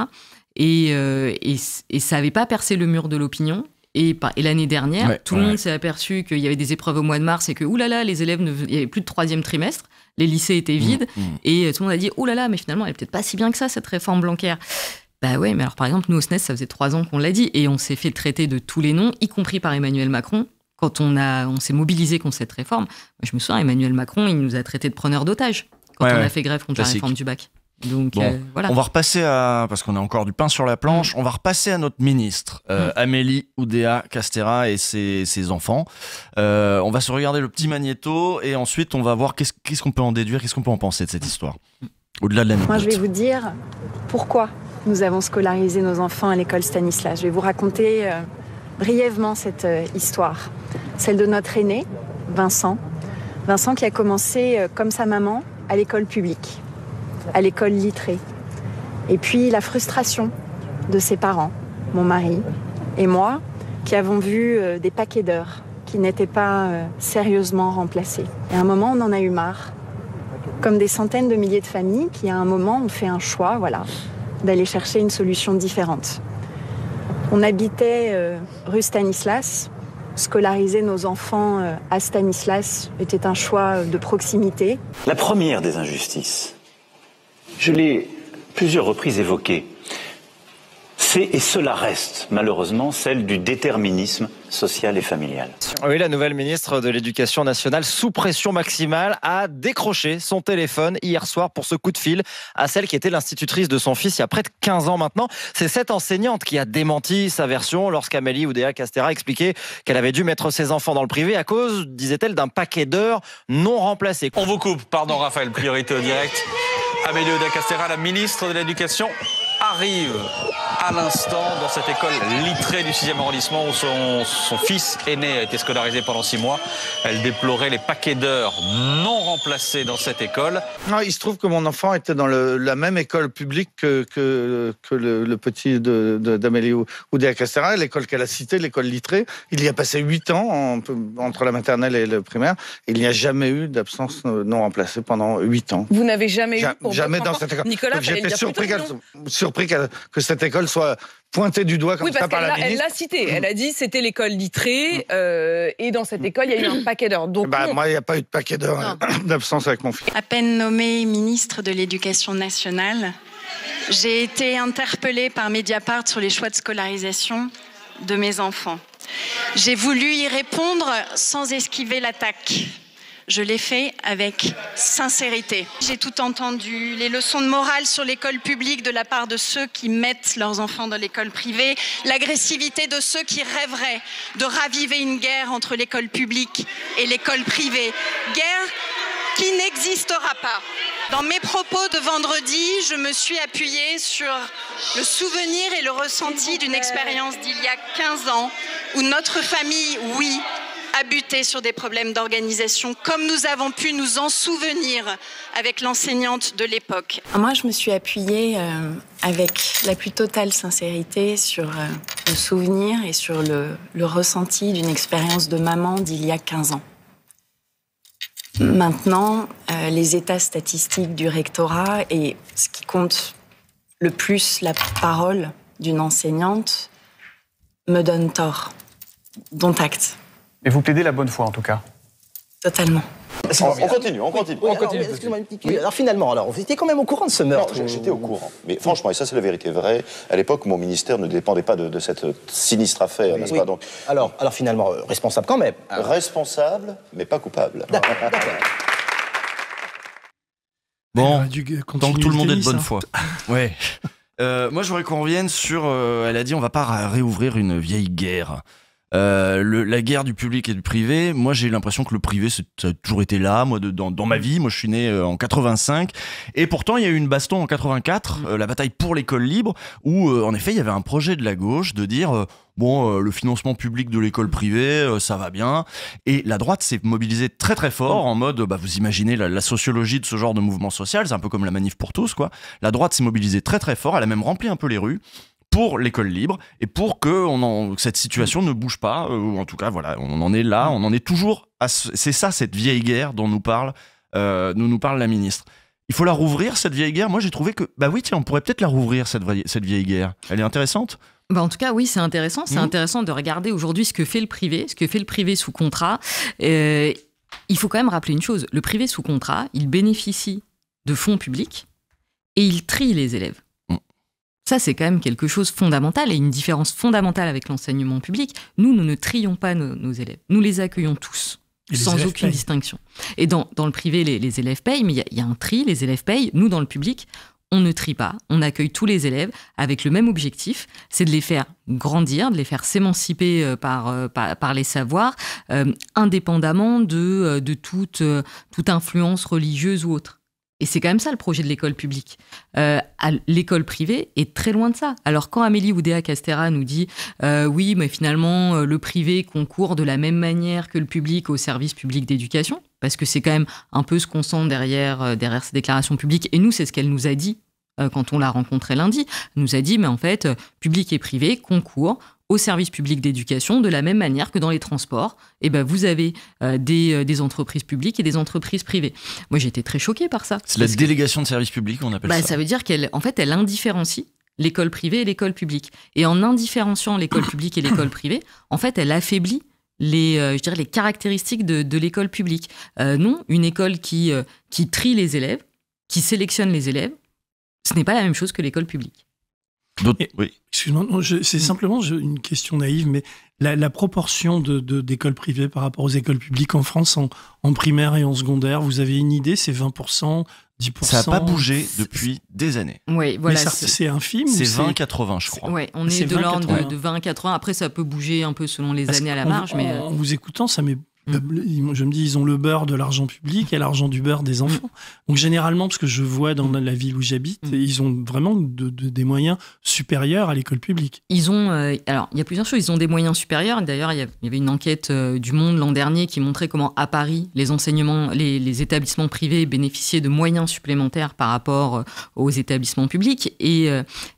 Et, et ça n'avait pas percé le mur de l'opinion. Et, l'année dernière, tout le monde s'est aperçu qu'il y avait des épreuves au mois de mars et que, oulala, les élèves, ne, il n'y avait plus de troisième trimestre, les lycées étaient mmh, vides, mmh. et euh, tout le monde a dit, oulala, mais finalement, elle n'est peut-être pas si bien que ça, cette réforme bancaire. Bah ouais, mais alors par exemple, nous au SNES, ça faisait trois ans qu'on l'a dit, et on s'est fait traiter de tous les noms, y compris par Emmanuel Macron, quand on, on s'est mobilisé contre cette réforme. je me souviens, Emmanuel Macron, il nous a traités de preneurs d'otages quand on a fait grève contre la réforme du bac. Euh, on va repasser à parce qu'on a encore du pain sur la planche. On va repasser à notre ministre euh, mm. Amélie Oudéa Castera et ses, enfants. Euh, on va se regarder le petit magnéto et ensuite on va voir qu'est-ce qu'on peut en déduire, qu'est-ce qu'on peut en penser de cette mm. histoire. Au-delà de la Moi, je vais vous dire pourquoi nous avons scolarisé nos enfants à l'école Stanislas. Je vais vous raconter brièvement cette histoire, celle de notre aîné Vincent. Vincent qui a commencé comme sa maman à l'école publique à l'école Littré. Et puis la frustration de ses parents, mon mari et moi, qui avons vu euh, des paquets d'heures qui n'étaient pas euh, sérieusement remplacés. Et à un moment, on en a eu marre. Comme des centaines de milliers de familles qui, à un moment, ont fait un choix, voilà, d'aller chercher une solution différente. On habitait euh, rue Stanislas. Scolariser nos enfants à Stanislas était un choix de proximité. La première des injustices, je l'ai plusieurs reprises évoqué. C'est et cela reste malheureusement celle du déterminisme social et familial. Oui, la nouvelle ministre de l'Éducation nationale, sous pression maximale, a décroché son téléphone hier soir pour ce coup de fil à celle qui était l'institutrice de son fils il y a près de 15 ans maintenant. C'est cette enseignante qui a démenti sa version lorsqu'Amélie Oudéa Castera expliquait qu'elle avait dû mettre ses enfants dans le privé à cause, disait-elle, d'un paquet d'heures non remplacées. On vous coupe, pardon Raphaël, priorité au direct. Amélie da Castera, la ministre de l'Éducation arrive à l'instant dans cette école littrée du 6e arrondissement où son, fils aîné a été scolarisé pendant six mois. Elle déplorait les paquets d'heures non remplacés dans cette école. Non, il se trouve que mon enfant était dans la même école publique que, que, le, petit d'Amélie Oudéa Castera, l'école qu'elle a citée, l'école littrée. Il y a passé huit ans entre la maternelle et le primaire. Il n'y a jamais eu d'absence euh, non remplacée pendant huit ans. Vous n'avez jamais eu Jamais dans cette école. J'étais surpris que, que cette école soit pointée du doigt comme ça par la ministre. Elle l'a cité. Mm. Elle a dit c'était l'école littrée mm. euh, et dans cette école il y a eu un paquet d'heures. Bah, moi il n'y a pas eu de paquet d'heures euh, d'absence avec mon fils. À peine nommé ministre de l'Éducation nationale, j'ai été interpellée par Mediapart sur les choix de scolarisation de mes enfants. J'ai voulu y répondre sans esquiver l'attaque je l'ai fait avec sincérité. J'ai tout entendu, les leçons de morale sur l'école publique de la part de ceux qui mettent leurs enfants dans l'école privée, l'agressivité de ceux qui rêveraient de raviver une guerre entre l'école publique et l'école privée. Guerre qui n'existera pas. Dans mes propos de vendredi, je me suis appuyée sur le souvenir et le ressenti d'une expérience d'il y a 15 ans où notre famille, oui, à buter sur des problèmes d'organisation, comme nous avons pu nous en souvenir avec l'enseignante de l'époque. Moi, je me suis appuyée euh, avec la plus totale sincérité sur euh, le souvenir et sur le, ressenti d'une expérience de maman d'il y a 15 ans. Maintenant, euh, les états statistiques du rectorat et ce qui compte le plus, la parole d'une enseignante, me donnent tort. Dont acte. Mais vous plaidez la bonne foi, en tout cas. Totalement. On, continue, on continue. Excusez-moi une petite. Alors finalement, alors vous étiez quand même au courant de ce meurtre. J'étais au courant. Mais franchement, et ça c'est la vérité vraie. À l'époque, mon ministère ne dépendait pas de, cette sinistre affaire, n'est-ce pas Donc, alors, alors finalement, euh, responsable quand même. Ah. Responsable, mais pas coupable. Bon, tant que tout le monde est de bonne hein. foi. ouais. Euh, moi, j'aurais qu'on revienne sur. Euh, elle a dit, on va pas réouvrir une vieille guerre. Euh, la guerre du public et du privé, moi j'ai l'impression que le privé ça a toujours été là, moi dans, ma vie, moi je suis né euh, en 85 et pourtant il y a eu une baston en 84, mm. euh, la bataille pour l'école libre où en effet il y avait un projet de la gauche de dire bon le financement public de l'école privée ça va bien et la droite s'est mobilisée très très fort mm. en mode bah, vous imaginez la, la sociologie de ce genre de mouvement social, c'est un peu comme la manif pour tous quoi. La droite s'est mobilisée très très fort, elle a même rempli un peu les rues pour l'école libre et pour que, cette situation ne bouge pas, euh, ou en tout cas, voilà, on en est là, mm. on en est toujours C'est ça, cette vieille guerre dont nous parle, euh, nous nous parle la ministre. Il faut la rouvrir, cette vieille guerre. Moi, j'ai trouvé que, bah oui, tiens, on pourrait peut-être la rouvrir, cette vieille, cette vieille guerre. Elle est intéressante. Bah en tout cas, oui, c'est intéressant. C'est mm. intéressant de regarder aujourd'hui ce que fait le privé, ce que fait le privé sous contrat. Euh, il faut quand même rappeler une chose. Le privé sous contrat, il bénéficie de fonds publics et il trie les élèves. Ça, c'est quand même quelque chose de fondamental et une différence fondamentale avec l'enseignement public. Nous, nous ne trions pas nos, élèves. Nous les accueillons tous. sans aucune distinction. Et dans, le privé, les, élèves payent, mais il y, a un tri, les élèves payent. Nous, dans le public, on ne trie pas, on accueille tous les élèves avec le même objectif, c'est de les faire grandir, de les faire s'émanciper euh, euh, par, les savoirs, euh, indépendamment de, toute influence religieuse ou autre. Et c'est quand même ça le projet de l'école publique. Euh, l'école privée est très loin de ça. Alors quand Amélie Oudéa Castera nous dit euh, oui, mais finalement euh, le privé concourt de la même manière que le public au service public d'éducation, parce que c'est quand même un peu ce qu'on sent derrière derrière ces déclarations publiques. Et nous, c'est ce qu'elle nous a dit quand on l'a rencontrée lundi. Elle nous a dit mais en fait, public et privé concourent au service public d'éducation, de la même manière que dans les transports, eh ben, vous avez euh, des, euh, des, entreprises publiques et des entreprises privées. Moi, j'ai été très choquée par ça. C'est la délégation de service public, on appelle bah, ça. Ça veut dire qu'elle en fait, elle indifférencie l'école privée et l'école publique. Et en indifférenciant l'école publique et l'école privée, en fait, elle affaiblit les, euh, je dirais, les caractéristiques de, de l'école publique. non, une école qui, qui trie les élèves, qui sélectionne les élèves, ce n'est pas la même chose que l'école publique. Oui. Excuse-moi, c'est mm. simplement une question naïve, mais la, proportion d'écoles de, privées par rapport aux écoles publiques en France en, primaire et en secondaire, vous avez une idée C'est 20%, 10% Ça n'a pas bougé depuis des années. Oui, voilà. C'est infime C'est 20-80, je crois. Oui, on est, de l'ordre de, 20-80. Après, ça peut bouger un peu selon les années à la marge. mais... Euh, en vous écoutant, ça m'est Mm. Euh, je me dis, ils ont le beurre de l'argent public et l'argent du beurre des enfants. Donc généralement, parce que je vois dans la ville où j'habite, mm. ils ont vraiment des moyens supérieurs à l'école publique. Ils ont, euh, alors il y a plusieurs choses, ils ont des moyens supérieurs. D'ailleurs, il y avait une enquête euh, du Monde l'an dernier qui montrait comment à Paris, les enseignements, les, établissements privés bénéficiaient de moyens supplémentaires par rapport aux établissements publics. Et,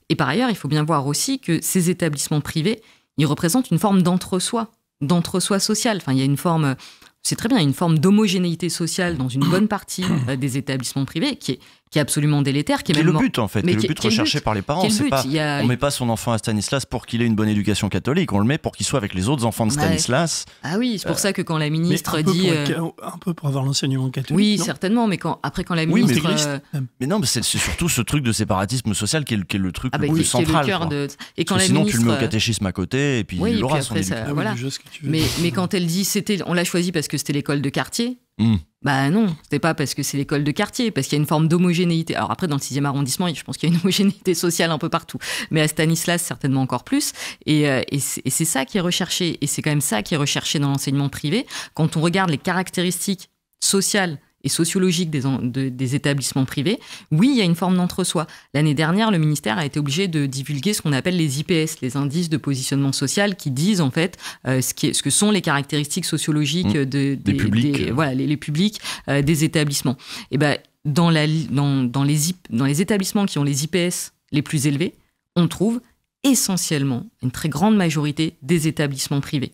et par ailleurs, il faut bien voir aussi que ces établissements privés, ils représentent une forme d'entre-soi d'entre-soi social. Enfin, il y a une forme, c'est très bien, une forme d'homogénéité sociale dans une bonne partie euh, des établissements privés qui est, qui est absolument délétère. Qui est, le but, en fait. le but recherché par les parents. C'est pas, On met pas son enfant à Stanislas pour qu'il ait une bonne éducation catholique. On le met pour qu'il soit avec les autres enfants de Stanislas. Ah oui, c'est pour euh, ça que quand la ministre dit. Euh, un peu pour avoir l'enseignement catholique. Oui, certainement. Mais après, quand la ministre. Euh, mais, non, mais c'est surtout ce truc de séparatisme social qui est, le truc ah bah, le plus central. et quand la sinon, tu le mets au catéchisme à côté et puis il aura son Mais quand elle dit, c'était, on l'a choisi parce que c'était l'école de quartier. Hmm. Bah non, c'était pas parce que c'est l'école de quartier, parce qu'il y a une forme d'homogénéité. Alors après, dans le 6e arrondissement, je pense qu'il y a une homogénéité sociale un peu partout, mais à Stanislas, certainement encore plus. Et, euh, et c'est ça qui est recherché, et c'est quand même ça qui est recherché dans l'enseignement privé. Quand on regarde les caractéristiques sociales et sociologique des, des établissements privés, oui, il y a une forme d'entre-soi. L'année dernière, le ministère a été obligé de divulguer ce qu'on appelle les IPS, les indices de positionnement social, qui disent en fait euh, ce, qui est, ce, que sont les caractéristiques sociologiques hmm. des, publics, des, voilà, les, publics euh, des établissements. Et eh ben, dans, la, dans, dans, les, dans les établissements qui ont les IPS les plus élevés, on trouve essentiellement une très grande majorité des établissements privés.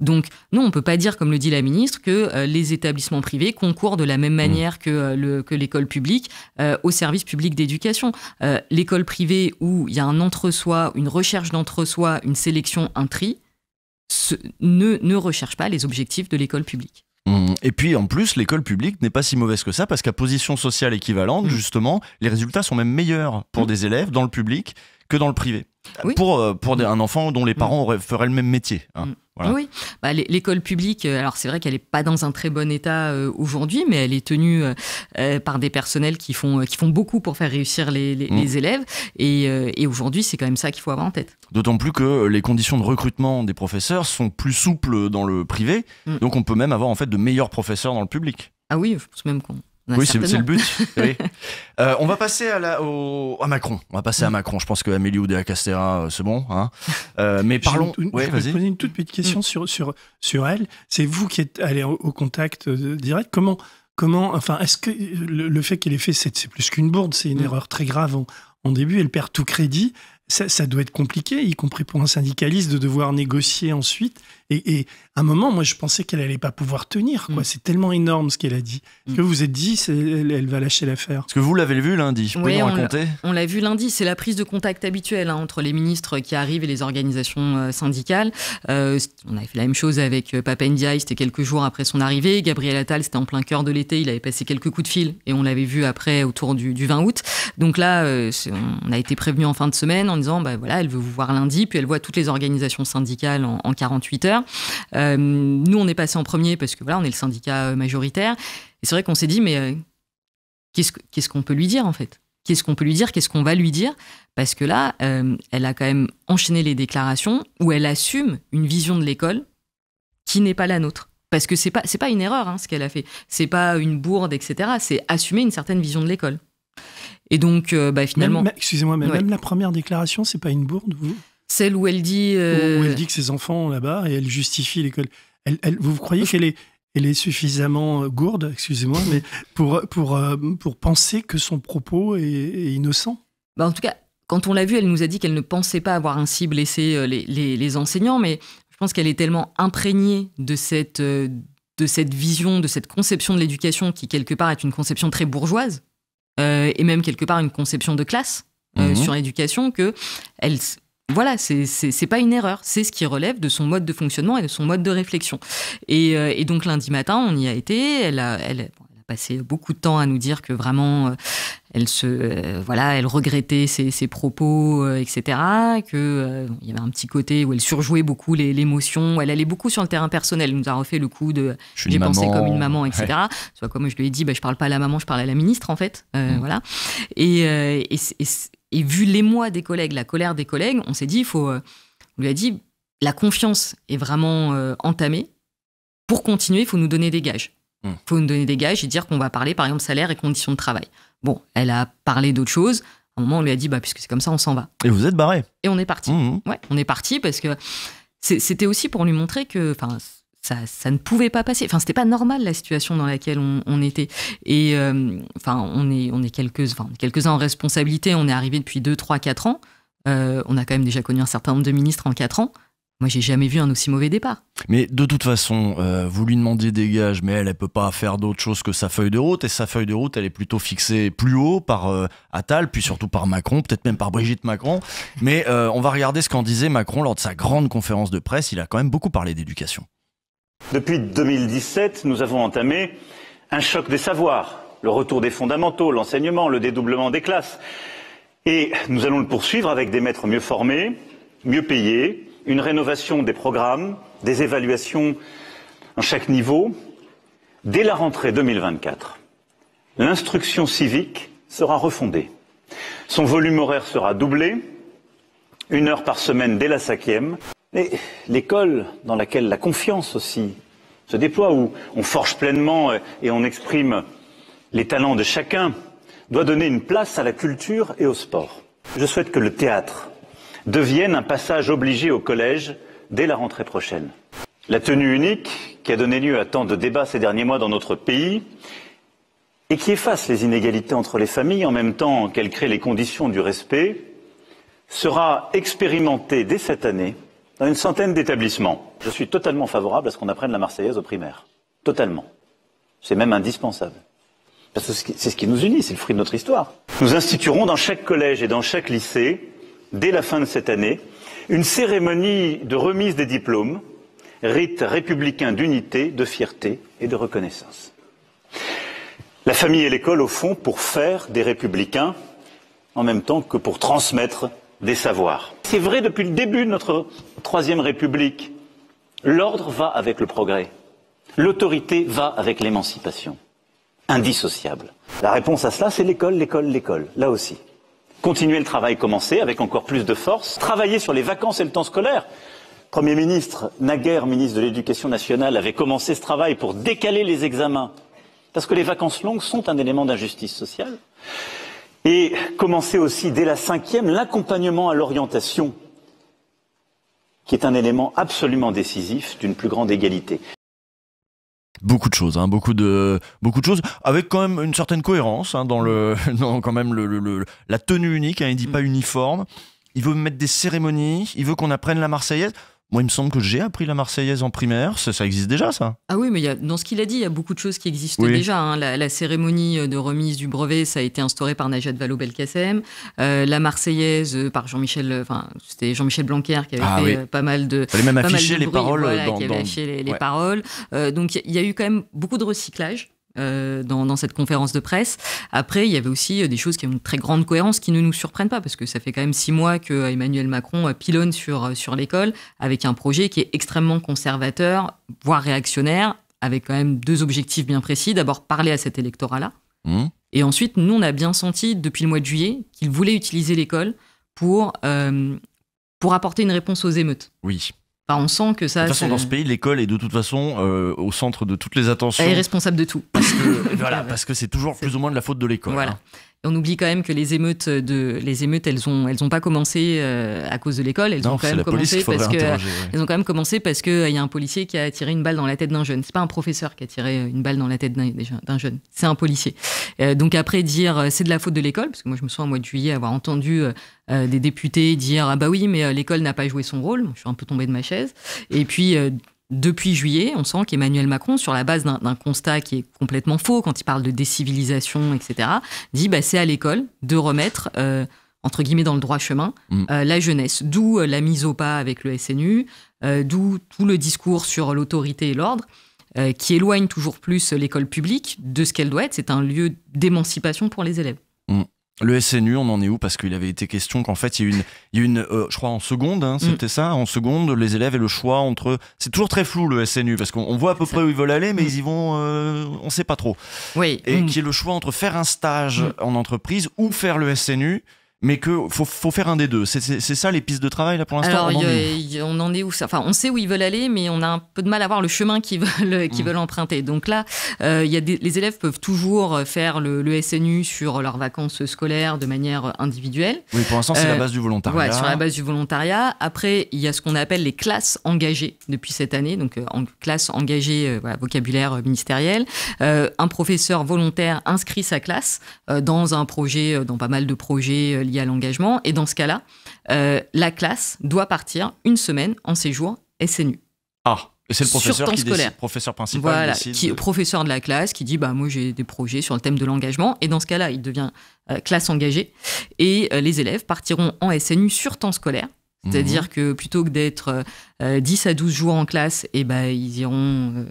Donc non, on ne peut pas dire, comme le dit la ministre, que euh, les établissements privés concourent de la même mmh. manière euh, que, l'école publique euh, au service public d'éducation. l'école privée où il y a un entre-soi, une recherche d'entre-soi, une sélection, un tri, ne, recherche pas les objectifs de l'école publique. Mmh. Et puis en plus, l'école publique n'est pas si mauvaise que ça, parce qu'à position sociale équivalente, mmh. justement, les résultats sont même meilleurs pour des élèves dans le public que dans le privé. Pour, euh, pour mm. un enfant dont les mm. parents feraient le même métier. Hein. Mm. Oui, bah, l'école publique, euh, alors c'est vrai qu'elle n'est pas dans un très bon état euh, aujourd'hui, mais elle est tenue par des personnels qui font, qui font beaucoup pour faire réussir les, élèves. Et, aujourd'hui, c'est quand même ça qu'il faut avoir en tête. D'autant plus que les conditions de recrutement des professeurs sont plus souples dans le privé, donc on peut même avoir en fait de meilleurs professeurs dans le public. Ah oui, je pense même qu'on oui, c'est le but. Euh, on va passer à, Macron. On va passer à mm. Macron. Je pense que Amélie Oudéa Castéra, euh, c'est bon. Hein. Euh, mais parlons. je vais poser une toute petite question mm. sur, elle. C'est vous qui êtes allé au, contact direct. Comment, comment enfin, est-ce que le, fait qu'elle ait fait, c'est plus qu'une bourde, c'est une mm. erreur très grave en, début. Elle perd tout crédit. ça, doit être compliqué, y compris pour un syndicaliste, de devoir négocier ensuite et, à un moment, moi, je pensais qu'elle n'allait pas pouvoir tenir. Mm. C'est tellement énorme ce qu'elle a dit. ce que mm. vous êtes dit, elle, elle, va lâcher l'affaire Parce que vous l'avez vu lundi. On l'a vu lundi. C'est la prise de contact habituelle hein, entre les ministres qui arrivent et les organisations euh, syndicales. Euh, on avait fait la même chose avec euh, Papa Ndiaye C'était quelques jours après son arrivée. Gabriel Attal, c'était en plein cœur de l'été. Il avait passé quelques coups de fil et on l'avait vu après autour du, 20 août. Donc là, on a été prévenu en fin de semaine en disant, bah voilà, elle veut vous voir lundi. Puis elle voit toutes les organisations syndicales en 48 heures. Euh, nous, on est passé en premier parce que voilà, on est le syndicat euh, majoritaire. Et c'est vrai qu'on s'est dit, mais euh, qu'est-ce qu'on peut lui dire en fait Qu'est-ce qu'on peut lui dire Qu'est-ce qu'on va lui dire Parce que là, elle a quand même enchaîné les déclarations où elle assume une vision de l'école qui n'est pas la nôtre. Parce que c'est pas pas une erreur hein, ce qu'elle a fait, c'est pas une bourde, etc. C'est assumer une certaine vision de l'école. Et donc, bah, finalement. Excusez-moi, mais même la première déclaration, c'est pas une bourde, celle où elle dit. Euh, où elle dit que ses enfants là-bas et elle justifie l'école. Elle, vous croyez qu'elle est, elle est suffisamment euh, gourde, excusez-moi, mais pour, pour, euh, pour penser que son propos est, innocent bah, En tout cas, quand on l'a vue, elle nous a dit qu'elle ne pensait pas avoir ainsi blessé les, les, enseignants, mais je pense qu'elle est tellement imprégnée de cette, de cette vision, de cette conception de l'éducation qui, quelque part, est une conception très bourgeoise, et même quelque part une conception de classe mhm. sur l'éducation, que elle voilà, c'est pas une erreur, c'est ce qui relève de son mode de fonctionnement et de son mode de réflexion. Et, euh, donc lundi matin, on y a été, elle a, elle, a passé beaucoup de temps à nous dire que vraiment, euh, elle se, euh, voilà, elle regrettait ses, propos, etc. Que il y avait un petit côté où elle surjouait beaucoup l'émotion, elle allait beaucoup sur le terrain personnel. Elle nous a refait le coup de j'ai pensé comme une maman, etc. Soit comme je lui ai dit, bah, je parle pas à la maman, je parle à la ministre en fait, mm. voilà. et et vu l'émoi des collègues, la colère des collègues, on s'est dit, il faut. Euh, on lui a dit, la confiance est vraiment euh, entamée. Pour continuer, il faut nous donner des gages. Hmm. Il faut nous donner des gages et dire qu'on va parler, par exemple, salaire et conditions de travail. Bon, elle a parlé d'autres choses. À un moment, on lui a dit, bah, puisque c'est comme ça, on s'en va. Et vous êtes barré. Et on est parti. Mmh, mmh. Ouais, on est parti parce que c'était aussi pour lui montrer que ça, ne pouvait pas passer. Enfin, c'était pas normal la situation dans laquelle on, était. Et euh, enfin, on est, quelques, uns en responsabilité. On est arrivé depuis 2, 3, 4 ans. Euh, on a quand même déjà connu un certain nombre de ministres en 4 ans. Moi, j'ai jamais vu un aussi mauvais départ. Mais de toute façon, euh, vous lui demandiez des gages, mais elle, elle peut pas faire d'autre chose que sa feuille de route. Et sa feuille de route, elle est plutôt fixée plus haut par Atal Attal, puis surtout par Macron, peut-être même par Brigitte Macron. Mais on va regarder ce qu'en disait Macron lors de sa grande conférence de presse. Il a quand même beaucoup parlé d'éducation. Depuis 2017, nous avons entamé un choc des savoirs, le retour des fondamentaux, l'enseignement, le dédoublement des classes. Et nous allons le poursuivre avec des maîtres mieux formés, mieux payés, une rénovation des programmes, des évaluations à chaque niveau. Dès la rentrée 2024, l'instruction civique sera refondée. Son volume horaire sera doublé, une heure par semaine dès la cinquième. Mais l'école dans laquelle la confiance aussi se déploie, où on forge pleinement et on exprime les talents de chacun, doit donner une place à la culture et au sport. Je souhaite que le théâtre devienne un passage obligé au collège dès la rentrée prochaine. La tenue unique, qui a donné lieu à tant de débats ces derniers mois dans notre pays, et qui efface les inégalités entre les familles en même temps qu'elle crée les conditions du respect, sera expérimentée dès cette année dans une centaine d'établissements. Je suis totalement favorable à ce qu'on apprenne la Marseillaise au primaire. Totalement. C'est même indispensable. Parce que c'est ce qui nous unit, c'est le fruit de notre histoire. Nous instituerons dans chaque collège et dans chaque lycée, dès la fin de cette année, une cérémonie de remise des diplômes, rite républicain d'unité, de fierté et de reconnaissance. La famille et l'école, au fond, pour faire des républicains, en même temps que pour transmettre des savoirs. C'est vrai depuis le début de notre Troisième République, l'ordre va avec le progrès. L'autorité va avec l'émancipation. Indissociable. La réponse à cela, c'est l'école, l'école, l'école. Là aussi. Continuer le travail commencé avec encore plus de force. Travailler sur les vacances et le temps scolaire. Premier ministre, naguère ministre de l'Éducation nationale, avait commencé ce travail pour décaler les examens. Parce que les vacances longues sont un élément d'injustice sociale. Et commencer aussi dès la cinquième l'accompagnement à l'orientation qui est un élément absolument décisif d'une plus grande égalité. Beaucoup de choses, hein, beaucoup de beaucoup de choses, avec quand même une certaine cohérence hein, dans le quand même le, la tenue unique. Hein, il dit mm. pas uniforme. Il veut mettre des cérémonies. Il veut qu'on apprenne la Marseillaise. Moi, il me semble que j'ai appris la Marseillaise en primaire. Ça, existe déjà, ça Ah oui, mais dans ce qu'il a dit, il y a beaucoup de choses qui existent déjà. Hein. La, cérémonie euh, de remise du brevet, ça a été instauré par Najat Vallaud-Belkacem. Euh, la Marseillaise, euh, par Jean-Michel... Enfin, c'était Jean-Michel Blanquer qui avait ah fait pas mal de... Il même afficher les paroles. Voilà, dans, qui avait affiché les, paroles. donc, il y a eu quand même beaucoup de recyclage. Euh, dans, cette conférence de presse. Après, il y avait aussi euh, des choses qui ont une très grande cohérence qui ne nous surprennent pas, parce que ça fait quand même six mois que euh, Emmanuel Macron pilonne sur, sur l'école avec un projet qui est extrêmement conservateur, voire réactionnaire, avec quand même deux objectifs bien précis. D'abord, parler à cet électorat-là. Mmh. Et ensuite, nous, on a bien senti depuis le mois de juillet qu'il voulait utiliser l'école pour, pour apporter une réponse aux émeutes. Oui on sent que ça. De toute façon, dans ce pays, l'école est de toute façon euh, au centre de toutes les attentions. Elle est responsable de tout. Parce que voilà, parce que c'est toujours plus ou moins de la faute de l'école. Voilà. Hein on oublie quand même que les émeutes, de, les émeutes elles ont, elles ont pas commencé euh, à cause de l'école. Elles, ont quand même commencé parce que, elles ont quand même commencé parce qu'il y a un policier qui a tiré une balle dans la tête d'un jeune. C'est pas un professeur qui a tiré euh, une balle dans la tête d'un jeune, c'est un policier. Euh, donc après dire c'est de la faute de l'école, parce que moi je me sens au mois de juillet avoir entendu des députés dire ah bah oui mais l'école n'a pas joué son rôle. Je suis un peu tombée de ma chaise. Et puis depuis juillet, on sent qu'Emmanuel Macron, sur la base d'un constat qui est complètement faux, quand il parle de décivilisation, etc., dit bah, c'est à l'école de remettre, euh, entre guillemets, dans le droit chemin, mm. euh, la jeunesse. D'où euh, la mise au pas avec le SNU, d'où tout le discours sur l'autorité et l'ordre, qui éloigne toujours plus l'école publique de ce qu'elle doit être. C'est un lieu d'émancipation pour les élèves. Le SNU, on en est où Parce qu'il avait été question qu'en fait, il y a une, il une euh, je crois en seconde, hein, mm. c'était ça, en seconde, les élèves aient le choix entre. C'est toujours très flou le SNU, parce qu'on voit à peu près où ils veulent aller, mais mm. ils vont, euh, on ne sait pas trop. Oui. Et mm. qu'il y ait le choix entre faire un stage en entreprise ou faire le SNU mais que faut, faut faire un des deux. C'est ça les pistes de travail là pour l'instant. on en, est où ça Enfin, on sait où ils veulent aller, mais on a un peu de mal à voir le chemin qu'ils veulent mm. veulent emprunter. Donc là, euh, il y a les élèves peuvent toujours faire le, SNU sur leurs vacances scolaires de manière individuelle. Oui, pour l'instant, c'est la euh, base du volontariat. Ouais, sur la base du volontariat. Après, il y a ce qu'on appelle les classes engagées depuis cette année, donc euh, en classe engagée, vocabulaire ministériel. un professeur volontaire inscrit sa classe dans un projet, dans pas mal de projets y à l'engagement. Et dans ce cas-là, euh, la classe doit partir une semaine en séjour SNU. Ah c'est le professeur qui professeur principal voilà, qui professeur de la classe qui dit bah moi j'ai des projets sur le thème de l'engagement et dans ce cas-là il devient euh, classe engagée et euh, les élèves partiront en SNU sur temps scolaire c'est-à-dire mhm. que plutôt que d'être 10 à 12 jours en classe, et eh ben, ils iront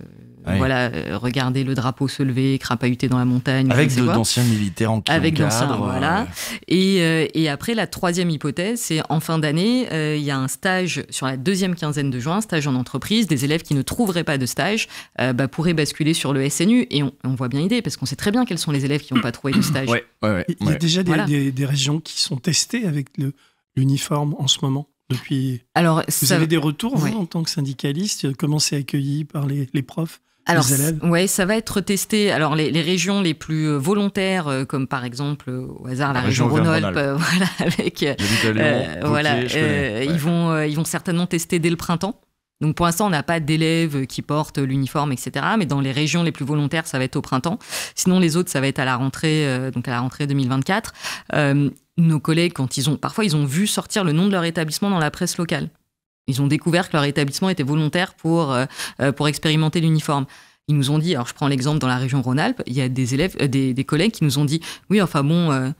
voilà, euh, regarder le drapeau se lever, crapahuter dans la montagne. Avec d'anciens militaires en Avec d'anciens, voilà. Euh, et, euh, et, après, la troisième hypothèse, c'est en fin d'année, il y a un stage sur la deuxième quinzaine de juin, stage en entreprise. Des élèves qui ne trouveraient pas de stage bah, pourraient basculer sur le SNU. Et on, voit bien l'idée, parce qu'on sait très bien quels sont les élèves qui n'ont pas trouvé de stage. il y a déjà des, régions qui sont testées avec l'uniforme en ce moment depuis Alors, Vous avez des retours, en tant que syndicaliste Comment c'est accueilli par les profs alors, ouais, ça va être testé. Alors, les, régions les plus euh, volontaires, euh, comme par exemple euh, au hasard la, région, Rhône-Alpes, voilà, avec, voilà, ils vont, ils vont certainement tester dès le printemps. Donc pour l'instant, on n'a pas d'élèves qui portent l'uniforme, etc. Mais dans les régions les plus volontaires, ça va être au printemps. Sinon, les autres, ça va être à la rentrée, donc à la rentrée 2024. nos collègues, quand ils ont, parfois, ils ont vu sortir le nom de leur établissement dans la presse locale. Ils ont découvert que leur établissement était volontaire pour, euh, euh, pour expérimenter l'uniforme. Ils nous ont dit, alors je prends l'exemple dans la région Rhône-Alpes, il y a des élèves, euh, des, des, collègues qui nous ont dit, oui, enfin bon, on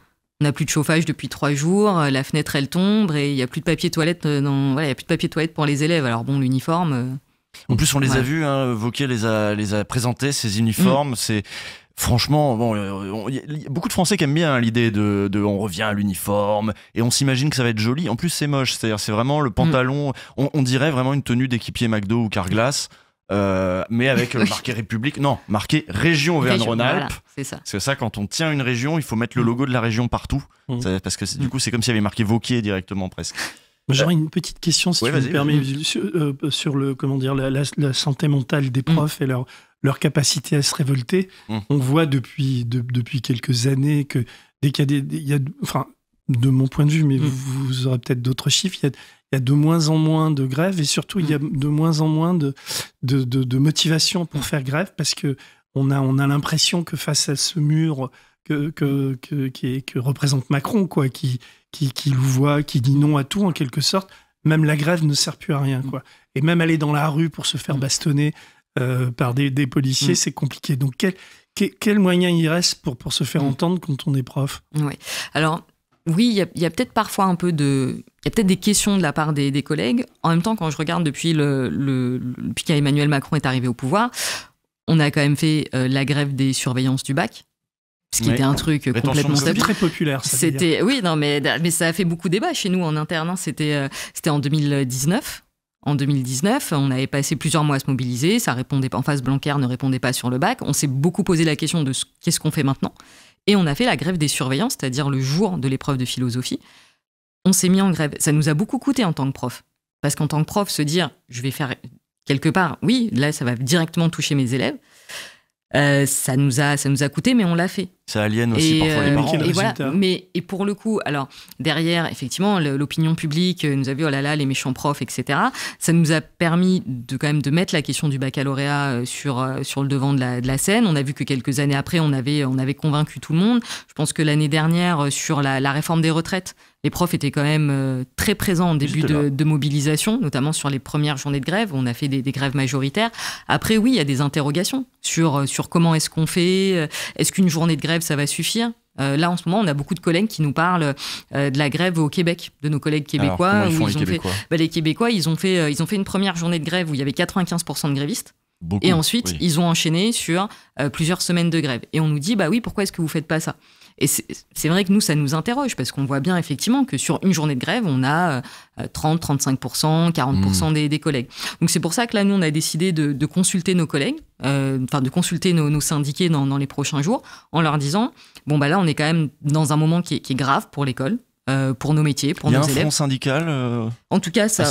n'a plus de chauffage depuis trois jours, la fenêtre elle tombe et il n'y a plus de papier toilette. Non, voilà, il y a plus de papier toilette pour les élèves. Alors bon, l'uniforme. En plus, on les a vus, hein, Vauquier les a, les a présentés, ces uniformes. Mm. C'est Franchement, bon, euh, beaucoup de Français qui aiment bien hein, l'idée de, on revient à l'uniforme et on s'imagine que ça va être joli. En plus, c'est moche, c'est-à-dire c'est vraiment le mm. pantalon, on, dirait vraiment une tenue d'équipier McDo ou Carglass. Euh, mais avec euh, marqué République, non, marqué Région Auvergne-Rhône-Alpes. c'est ça. C'est ça, quand on tient une région, il faut mettre le mm. logo de la région partout. Mm. parce que du coup, c'est comme s'il y avait marqué Vauquier directement presque. J'aurais une petite question, si tu me permets, sur, le, comment dire, la, santé mentale des profs et leur, leur capacité à se révolter. Mmh. On voit depuis, depuis quelques années que dès qu'il y a enfin, de mon point de vue, mais mmh. vous, aurez peut-être d'autres chiffres, il y, a, de moins en moins de grèves et surtout, il y a mmh. de moins en moins de, de, motivation pour faire grève parce que on a, on a l'impression que face à ce mur que, que, qui représente Macron, quoi, qui, qui, qui le voit, qui dit non à tout en quelque sorte, même la grève ne sert plus à rien. Quoi. Et même aller dans la rue pour se faire bastonner, euh, par des, policiers, mm. c'est compliqué. Donc quel, quel, moyen il reste pour, se faire mm. entendre quand on est prof Oui. Alors oui, il y a, peut-être parfois un peu de... Il y a peut-être des questions de la part des, collègues. En même temps, quand je regarde depuis, le, depuis qu'Emmanuel Macron est arrivé au pouvoir, on a quand même fait euh, la grève des surveillances du bac ce qui était un truc euh, complètement C'était très populaire. C'était oui non mais mais ça a fait beaucoup débat chez nous en interne. Hein. C'était c'était en 2019 en 2019, on avait passé plusieurs mois à se mobiliser, ça répondait pas, en face Blanquer ne répondait pas sur le bac. On s'est beaucoup posé la question de qu'est-ce qu'on fait maintenant. Et on a fait la grève des surveillants, c'est-à-dire le jour de l'épreuve de philosophie. On s'est mis en grève. Ça nous a beaucoup coûté en tant que prof. Parce qu'en tant que prof, se dire, je vais faire quelque part, oui, là, ça va directement toucher mes élèves, euh, ça, nous a, ça nous a coûté, mais on l'a fait ça aliène aussi parfois les euh, parents. Et, mais, et pour le coup, alors derrière, effectivement, l'opinion publique nous a vu, oh là là, les méchants profs, etc. Ça nous a permis de quand même de mettre la question du baccalauréat euh, sur, euh, sur le devant de la, de la scène. On a vu que quelques années après, on avait, on avait convaincu tout le monde. Je pense que l'année dernière, sur la, réforme des retraites, les profs étaient quand même très présents en début de, mobilisation, notamment sur les premières journées de grève. On a fait des, des grèves majoritaires. Après, oui, il y a des interrogations sur, sur comment est-ce qu'on fait. Est-ce qu'une journée de grève ça va suffire. Euh, là, en ce moment, on a beaucoup de collègues qui nous parlent euh, de la grève au Québec, de nos collègues québécois. Bah, les, Québécois ils ont, fait, euh, ils ont fait une première journée de grève où il y avait 95% de grévistes. et ensuite, ils ont enchaîné sur plusieurs semaines de grève. Et on nous dit, bah oui, pourquoi est-ce que vous faites pas ça et c'est vrai que nous, ça nous interroge parce qu'on voit bien effectivement que sur une journée de grève, on a 30, 35%, 40% des, des, collègues. Donc c'est pour ça que là, nous, on a décidé de, de consulter nos collègues, euh, enfin de consulter nos, nos syndiqués dans, dans, les prochains jours en leur disant, bon, bah là, on est quand même dans un moment qui est, qui est grave pour l'école. Euh, pour nos métiers, pour nos élèves. Il y un syndical. Euh, en tout cas, ça,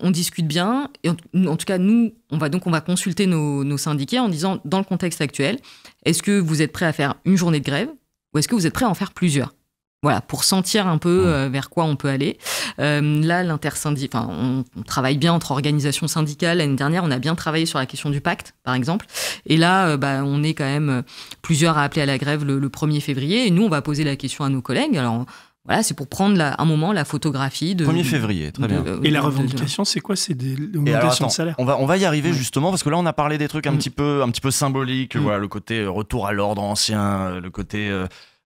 on, discute bien. Et en, tout cas, nous, on va donc on va consulter nos, nos syndiqués en disant, dans le contexte actuel, est-ce que vous êtes prêt à faire une journée de grève ou est-ce que vous êtes prêt à en faire plusieurs voilà, pour sentir un peu mmh. euh, vers quoi on peut aller. Euh, là, l'intersyndic, enfin, on, travaille bien entre organisations syndicales. L'année dernière, on a bien travaillé sur la question du pacte, par exemple. Et là, euh, bah, on est quand même plusieurs à appeler à la grève le, le, 1er février. Et nous, on va poser la question à nos collègues. Alors, voilà, c'est pour prendre un moment la photographie de. 1er février, très bien. Euh, et la revendication, c'est quoi C'est des augmentations de salaire. On va, on va y arriver justement, parce que là, on a parlé des trucs un, mm. petit, peu, un petit peu symboliques, mm. voilà, le côté euh, retour à l'ordre ancien, euh, le côté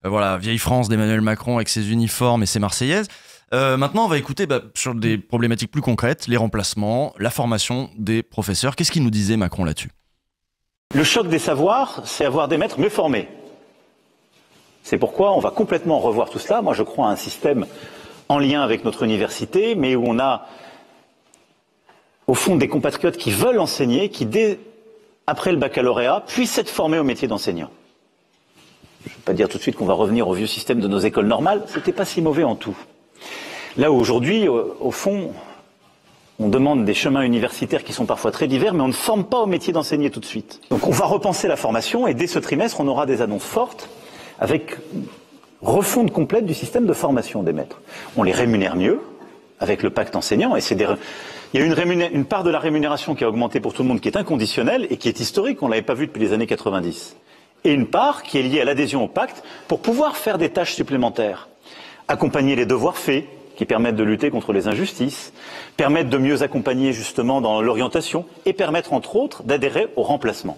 voilà, vieille France d'Emmanuel Macron avec ses uniformes et ses Marseillaises. Euh, maintenant, on va écouter bah, sur des mm. problématiques plus concrètes, les remplacements, la formation des professeurs. Qu'est-ce qu'il nous disait Macron là-dessus Le choc des savoirs, c'est avoir des maîtres mieux formés. C'est pourquoi on va complètement revoir tout cela. Moi, je crois à un système en lien avec notre université, mais où on a, au fond, des compatriotes qui veulent enseigner, qui, dès après le baccalauréat, puissent être formés au métier d'enseignant. Je ne vais pas dire tout de suite qu'on va revenir au vieux système de nos écoles normales. Ce n'était pas si mauvais en tout. Là, où aujourd'hui, au fond, on demande des chemins universitaires qui sont parfois très divers, mais on ne forme pas au métier d'enseigner tout de suite. Donc on va repenser la formation et dès ce trimestre, on aura des annonces fortes avec refonte complète du système de formation des maîtres. On les rémunère mieux avec le pacte enseignant et c'est Il y a une, part de la rémunération qui a augmenté pour tout le monde, qui est inconditionnelle et qui est historique, on ne l'avait pas vu depuis les années 90. Et une part qui est liée à l'adhésion au pacte pour pouvoir faire des tâches supplémentaires. Accompagner les devoirs faits, qui permettent de lutter contre les injustices, permettre de mieux accompagner justement dans l'orientation et permettre entre autres d'adhérer au remplacement.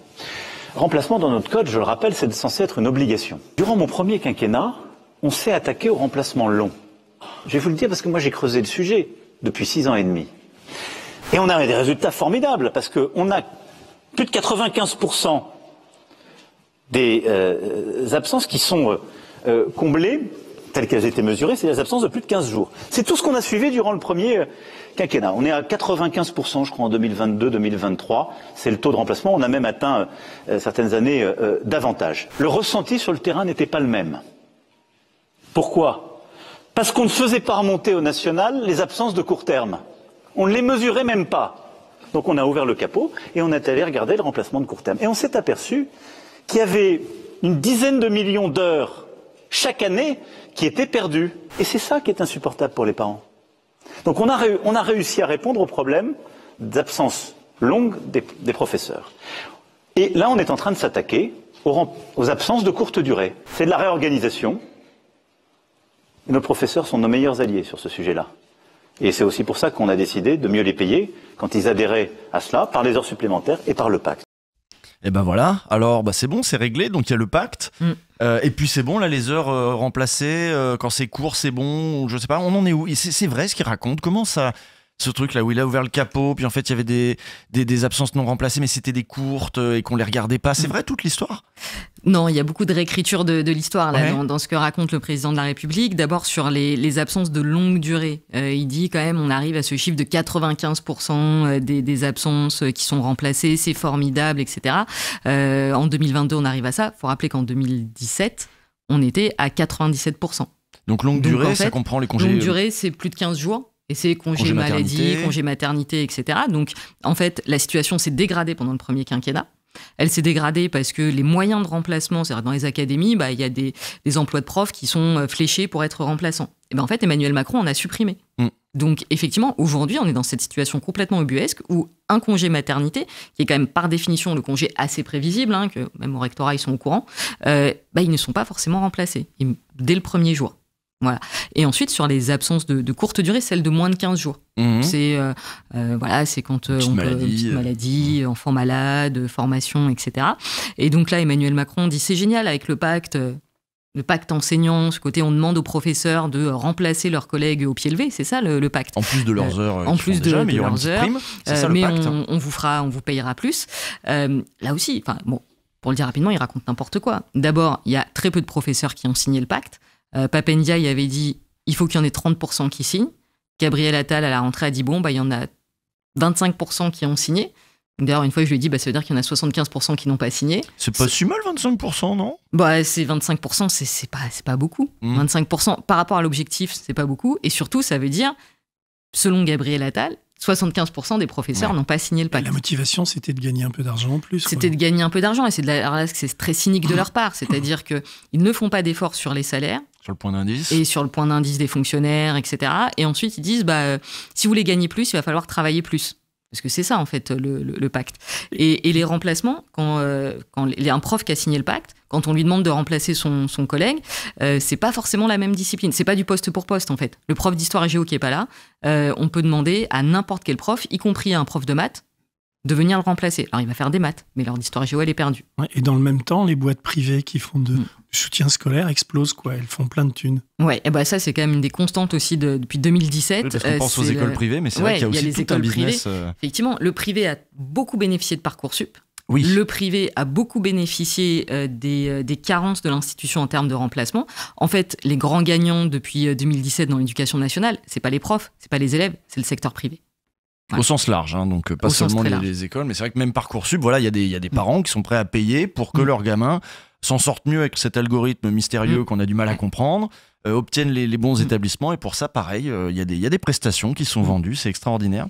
Remplacement dans notre code, je le rappelle, c'est censé être une obligation. Durant mon premier quinquennat, on s'est attaqué au remplacement long. Je vais vous le dire parce que moi j'ai creusé le sujet depuis six ans et demi. Et on a des résultats formidables parce qu'on a plus de 95% des euh, absences qui sont euh, euh, comblées telles qu'elles étaient mesurées, c'est les absences de plus de 15 jours. C'est tout ce qu'on a suivi durant le premier quinquennat. On est à 95%, je crois, en 2022-2023. C'est le taux de remplacement. On a même atteint euh, certaines années euh, euh, davantage. Le ressenti sur le terrain n'était pas le même. Pourquoi Parce qu'on ne faisait pas remonter au national les absences de court terme. On ne les mesurait même pas. Donc on a ouvert le capot et on est allé regarder le remplacement de court terme. Et on s'est aperçu qu'il y avait une dizaine de millions d'heures chaque année qui étaient perdues. Et c'est ça qui est insupportable pour les parents. Donc on a, réussi à répondre au problème d'absence longue des, professeurs. Et là, on est en train de s'attaquer aux, absences de courte durée. C'est de la réorganisation. Nos professeurs sont nos meilleurs alliés sur ce sujet-là. Et c'est aussi pour ça qu'on a décidé de mieux les payer quand ils adhéraient à cela par les heures supplémentaires et par le pacte. Et eh ben voilà, alors bah, c'est bon, c'est réglé, donc il y a le pacte. Mm. Euh, et puis c'est bon, là, les heures euh, remplacées, euh, quand c'est court, c'est bon, je sais pas, on en est où C'est vrai ce qu'il raconte Comment ça ce truc là où il a ouvert le capot, puis en fait il y avait des, des, absences non remplacées, mais c'était des courtes euh, et qu'on les regardait pas. C'est mm. vrai toute l'histoire Non, il y a beaucoup de réécriture de, l'histoire dans, ce que raconte le président de la République. D'abord sur les, les, absences de longue durée. Euh, il dit quand même on arrive à ce chiffre de 95% euh, des, absences qui sont remplacées, c'est formidable, etc. en 2022 on arrive à ça. Il faut rappeler qu'en 2017 on était à 97%. Donc longue durée, ça comprend les congés. Longue durée, c'est plus de 15 jours. Et c'est congé, maladie, congé maternité, etc. Donc, en fait, la situation s'est dégradée pendant le premier quinquennat. Elle s'est dégradée parce que les moyens de remplacement, c'est-à-dire dans les académies, bah, il y a des, emplois de profs qui sont euh, fléchés pour être remplaçants. Et ben en fait, Emmanuel Macron en a supprimé. Mm. Donc effectivement, aujourd'hui, on est dans cette situation complètement ubuesque où un congé maternité, qui est quand même par définition le congé assez prévisible, hein, que même au rectorat ils sont au courant, euh, bah, ils ne sont pas forcément remplacés dès le premier jour. Et ensuite, sur les absences de, courte durée, celles de moins de 15 jours. Mhm. C'est euh, euh, voilà, c'est quand euh, on peut, petite maladie, mhm. enfant malade, formation, etc. Et donc là, Emmanuel Macron dit c'est génial avec le pacte le pacte enseignant, ce côté on demande aux professeurs de remplacer leurs collègues au pied levé, c'est ça le, pacte. En plus de leurs heures. en plus de, leurs heures. mais hein. On, vous fera, on vous payera plus. là aussi, enfin bon, pour le dire rapidement, il raconte n'importe quoi. D'abord, il y a très peu de professeurs qui ont signé le pacte. Euh, Papendia avait dit il faut qu'il y en ait 30% qui signent. Gabriel Attal, à la rentrée, a dit bon, bah, il y en a 25% qui ont signé. D'ailleurs, une fois, je lui ai dit bah, ça veut dire qu'il y en a 75% qui n'ont pas signé. C'est pas si mal, 25%, non bah, C'est 25%, c'est pas, pas beaucoup. 25% mmh. par rapport à l'objectif, c'est pas beaucoup. Et surtout, ça veut dire, selon Gabriel Attal, 75% des professeurs n'ont pas signé le pacte. la motivation, c'était de gagner un peu d'argent en plus. C'était de gagner un peu d'argent et c'est de c'est très cynique de leur part. C'est-à-dire qu'ils ne font pas d'efforts sur les salaires, sur le point d'indice. Et sur le point d'indice des fonctionnaires, etc. Et ensuite, ils disent, bah, euh, si vous voulez gagner plus, il va falloir travailler plus. Parce que c'est ça, en fait, le, pacte. Et, les remplacements, quand, il y a un prof qui a signé le pacte, quand on lui demande de remplacer son, son collègue, euh, c'est pas forcément la même discipline. C'est pas du poste pour poste, en fait. Le prof d'histoire et géo qui est pas là, euh, on peut demander à n'importe quel prof, y compris à un prof de maths, de venir le remplacer. Alors il va faire des maths, mais histoire à géo, elle est perdue. et dans le même temps, les boîtes privées qui font de, mm. soutien scolaire explosent, quoi. Elles font plein de thunes. Ouais, et bah ça, c'est quand même une des constantes aussi depuis 2017. Oui, euh, pense aux écoles privées, mais c'est vrai qu'il y a, aussi les tout euh, Effectivement, le privé a beaucoup bénéficié de Parcoursup. Oui. Le privé a beaucoup bénéficié euh, des, des carences de l'institution en termes de remplacement. En fait, les grands gagnants depuis 2017 dans l'éducation nationale, ce c'est pas les profs, ce c'est pas les élèves, c'est le secteur privé. Hein, euh, Au sens large, donc pas seulement les, écoles, mais c'est vrai que même Parcoursup, voilà, il y, a des, y des parents qui sont prêts à payer pour que mm. leurs gamins s'en sortent mieux avec cet algorithme mystérieux mm. qu'on a du mal à comprendre, euh, obtiennent les, bons mm. établissements, et pour ça, pareil, euh, il y, y, a des prestations qui sont vendues, c'est extraordinaire.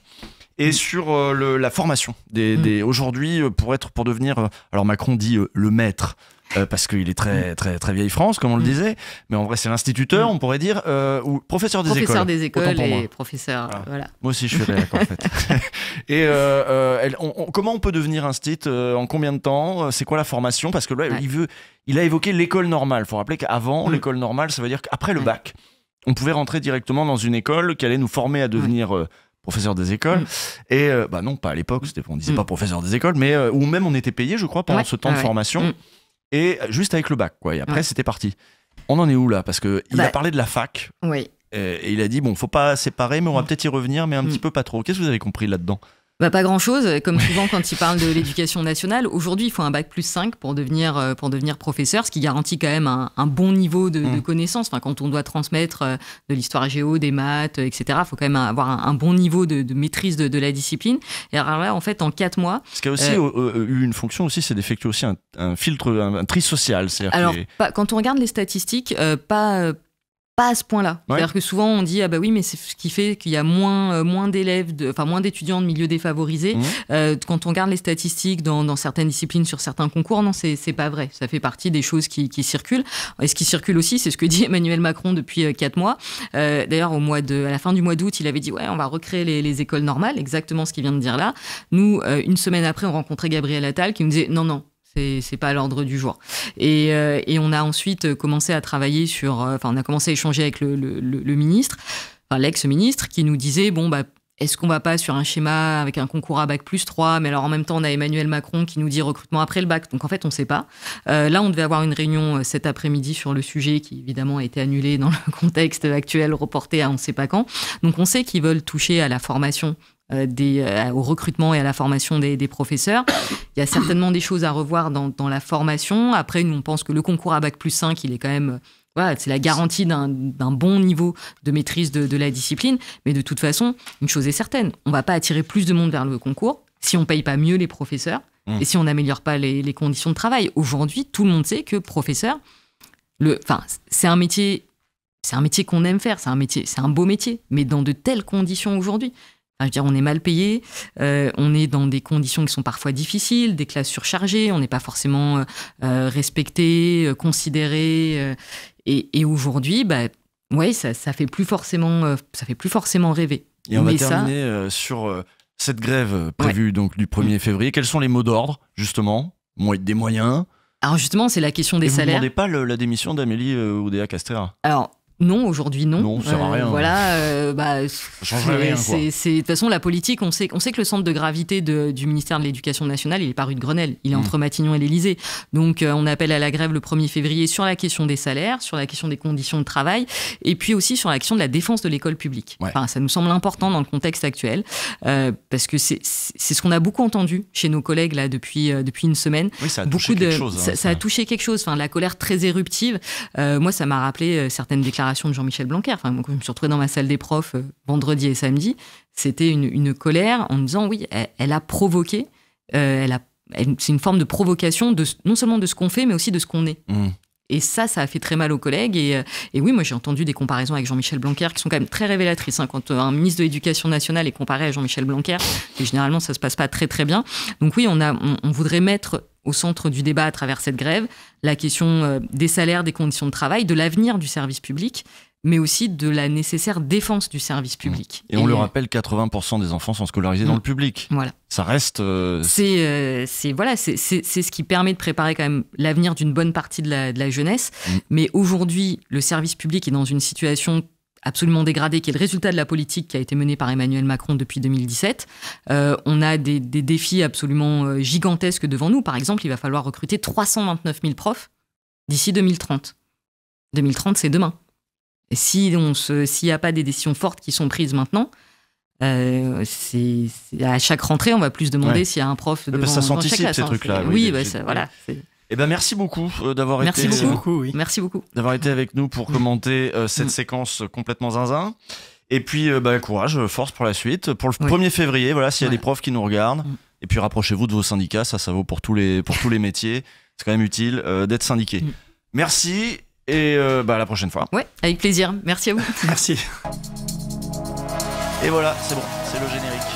Et sur la formation, des, aujourd'hui, pour être, pour devenir, alors Macron dit le maître, euh, parce qu'il est très, mm. très, très vieille France, comme on le mm. disait. Mais en vrai, c'est l'instituteur, mm. on pourrait dire, euh, ou professeur des écoles. Professeur des écoles et professeur. Voilà. Moi aussi, je suis d'accord, en fait. et euh, comment on peut devenir instit En combien de temps C'est quoi la formation Parce que là, il, veut, il a évoqué l'école normale. Il faut rappeler qu'avant, l'école normale, ça veut dire qu'après le bac, on pouvait rentrer directement dans une école qui allait nous former à devenir. professeur des écoles. Et bah non, pas à l'époque, on disait pas professeur des écoles, mais où même on était payé, je crois, pendant ce temps de formation et juste avec le bac, quoi. Et après, c'était parti. On en est où là Parce qu'il a bah, parlé de la fac. Oui. Et, il a dit bon, faut pas séparer, mais on va mm. peut-être y revenir, mais un mm. petit peu pas trop. Qu'est-ce que vous avez compris là-dedans bah, pas grand-chose, euh, comme souvent quand ils parlent de l'éducation nationale. Aujourd'hui, il faut un bac plus 5 pour devenir, euh, pour devenir professeur, ce qui garantit quand même un, bon niveau de, mmh. connaissances. Enfin, quand on doit transmettre euh, de l'histoire géo, des maths, etc., il faut quand même avoir un, bon niveau de, maîtrise de, la discipline. Et alors là, en fait, en 4 mois... Ce qui a aussi eu une fonction aussi, c'est d'effectuer aussi un, filtre, un, tri social. Alors, pas, quand on regarde les statistiques, pas pas à ce point-là. C'est-à-dire que souvent on dit ah bah oui mais c'est ce qui fait qu'il y a moins euh, moins d'élèves, enfin moins d'étudiants de milieux défavorisés. Mmh. Euh, quand on regarde les statistiques dans, certaines disciplines sur certains concours, non c'est pas vrai. Ça fait partie des choses qui, circulent. Et ce qui circule aussi, c'est ce que dit Emmanuel Macron depuis euh, quatre mois. D'ailleurs au mois de à la fin du mois d'août, il avait dit ouais on va recréer les, les écoles normales, exactement ce qu'il vient de dire là. Nous une semaine après, on rencontrait Gabriel Attal qui nous disait non non c'est pas à l'ordre du jour. Euh, et, on a ensuite commencé à travailler sur, euh, enfin, on a commencé à échanger avec le, ministre, enfin, l'ex-ministre, qui nous disait, bon, bah, est-ce qu'on va pas sur un schéma avec un concours à bac plus 3 Mais alors en même temps, on a Emmanuel Macron qui nous dit recrutement après le bac. Donc en fait, on ne sait pas. Euh, là, on devait avoir une réunion cet après-midi sur le sujet qui évidemment a été annulée dans le contexte actuel, reporté à on ne sait pas quand. Donc on sait qu'ils veulent toucher à la formation euh, des, euh, au recrutement et à la formation des, professeurs. Il y a certainement des choses à revoir dans, la formation. Après, nous, on pense que le concours à Bac plus 5, il est quand même... Voilà, c'est la garantie d'un bon niveau de maîtrise de, la discipline. Mais de toute façon, une chose est certaine, on ne va pas attirer plus de monde vers le concours si on ne paye pas mieux les professeurs mmh. et si on n'améliore pas les, conditions de travail. Aujourd'hui, tout le monde sait que professeur, c'est un métier... C'est un métier qu'on aime faire, c'est un métier, c'est un beau métier, mais dans de telles conditions aujourd'hui je veux dire, on est mal payé, euh, on est dans des conditions qui sont parfois difficiles, des classes surchargées, on n'est pas forcément euh, euh, respecté, considéré. et, aujourd'hui, bah, ouais, ça, ça fait plus forcément, ça fait plus forcément rêver. Et on va terminer sur cette grève prévue donc du 1er mm. février. Quels sont les mots d'ordre justement Des moyens alors justement, c'est la question des salaires. Vous ne demandez pas la démission d'Amélie oudéa castéra Alors, non, aujourd'hui non. voilà, bah, c'est de toute façon la politique. On sait, on sait que le centre de gravité du ministère de l'Éducation nationale, il est par rue de Grenelle. Il est hmm. entre Matignon et l'Élysée. Donc, euh, on appelle à la grève le 1er février sur la question des salaires, sur la question des conditions de travail, et puis aussi sur l'action de la défense de l'école publique. ça nous semble important dans le contexte actuel euh, parce que c'est ce qu'on a beaucoup entendu chez nos collègues là depuis euh, depuis une semaine. Oui, ça a touché beaucoup de, chose, hein, ça, ça, a touché quelque chose. Enfin, la colère très éruptive. moi, ça m'a rappelé certaines déclarations de Jean-Michel Blanquer. Enfin, quand je me suis retrouvée dans ma salle des profs euh, vendredi et samedi, c'était une, colère en me disant oui, elle, a provoqué, euh, elle a, c'est une forme de provocation de, non seulement de ce qu'on fait, mais aussi de ce qu'on est. Mmh. Et ça, ça a fait très mal aux collègues. Euh, et, oui, moi j'ai entendu des comparaisons avec Jean-Michel Blanquer qui sont quand même très révélatrices. Hein. Quand euh, un ministre de l'Éducation nationale est comparé à Jean-Michel Blanquer, généralement ça se passe pas très très bien. Donc oui, on voudrait mettre au centre du débat à travers cette grève la question euh, des salaires, des conditions de travail, de l'avenir du service public mais aussi de la nécessaire défense du service mmh. public. Et, on le euh, rappelle, 80% des enfants sont scolarisés dans le public. Voilà. Ça reste. Euh, euh, c'est voilà, c'est ce qui permet de préparer quand même l'avenir d'une bonne partie de la, jeunesse. Mmh. Mais aujourd'hui, le service public est dans une situation absolument dégradée, qui est le résultat de la politique qui a été menée par Emmanuel Macron depuis 2017. on a des, des, défis absolument gigantesques devant nous. Par exemple, il va falloir recruter 329 000 profs d'ici 2030. 2030, c'est demain si on se, s'il n'y a pas des décisions fortes qui sont prises maintenant, euh, c'est, à chaque rentrée, on va plus demander s'il y a un prof devant, ça s'anticipe ces trucs-là. Oui, voilà. ben merci beaucoup euh, d'avoir merci été beaucoup, merci beaucoup d'avoir été avec nous pour mm. commenter euh, mm. cette séquence complètement zinzin. Et puis bah, courage, force pour la suite. Pour le 1er février, voilà, s'il y a des profs qui nous regardent, mm. et puis rapprochez-vous de vos syndicats, ça ça vaut pour tous les pour tous les métiers. C'est quand même utile d'être syndiqué. Merci et euh, bah, à la prochaine fois. Ouais, avec plaisir. Merci à vous. Merci. Et voilà, c'est bon, c'est le générique.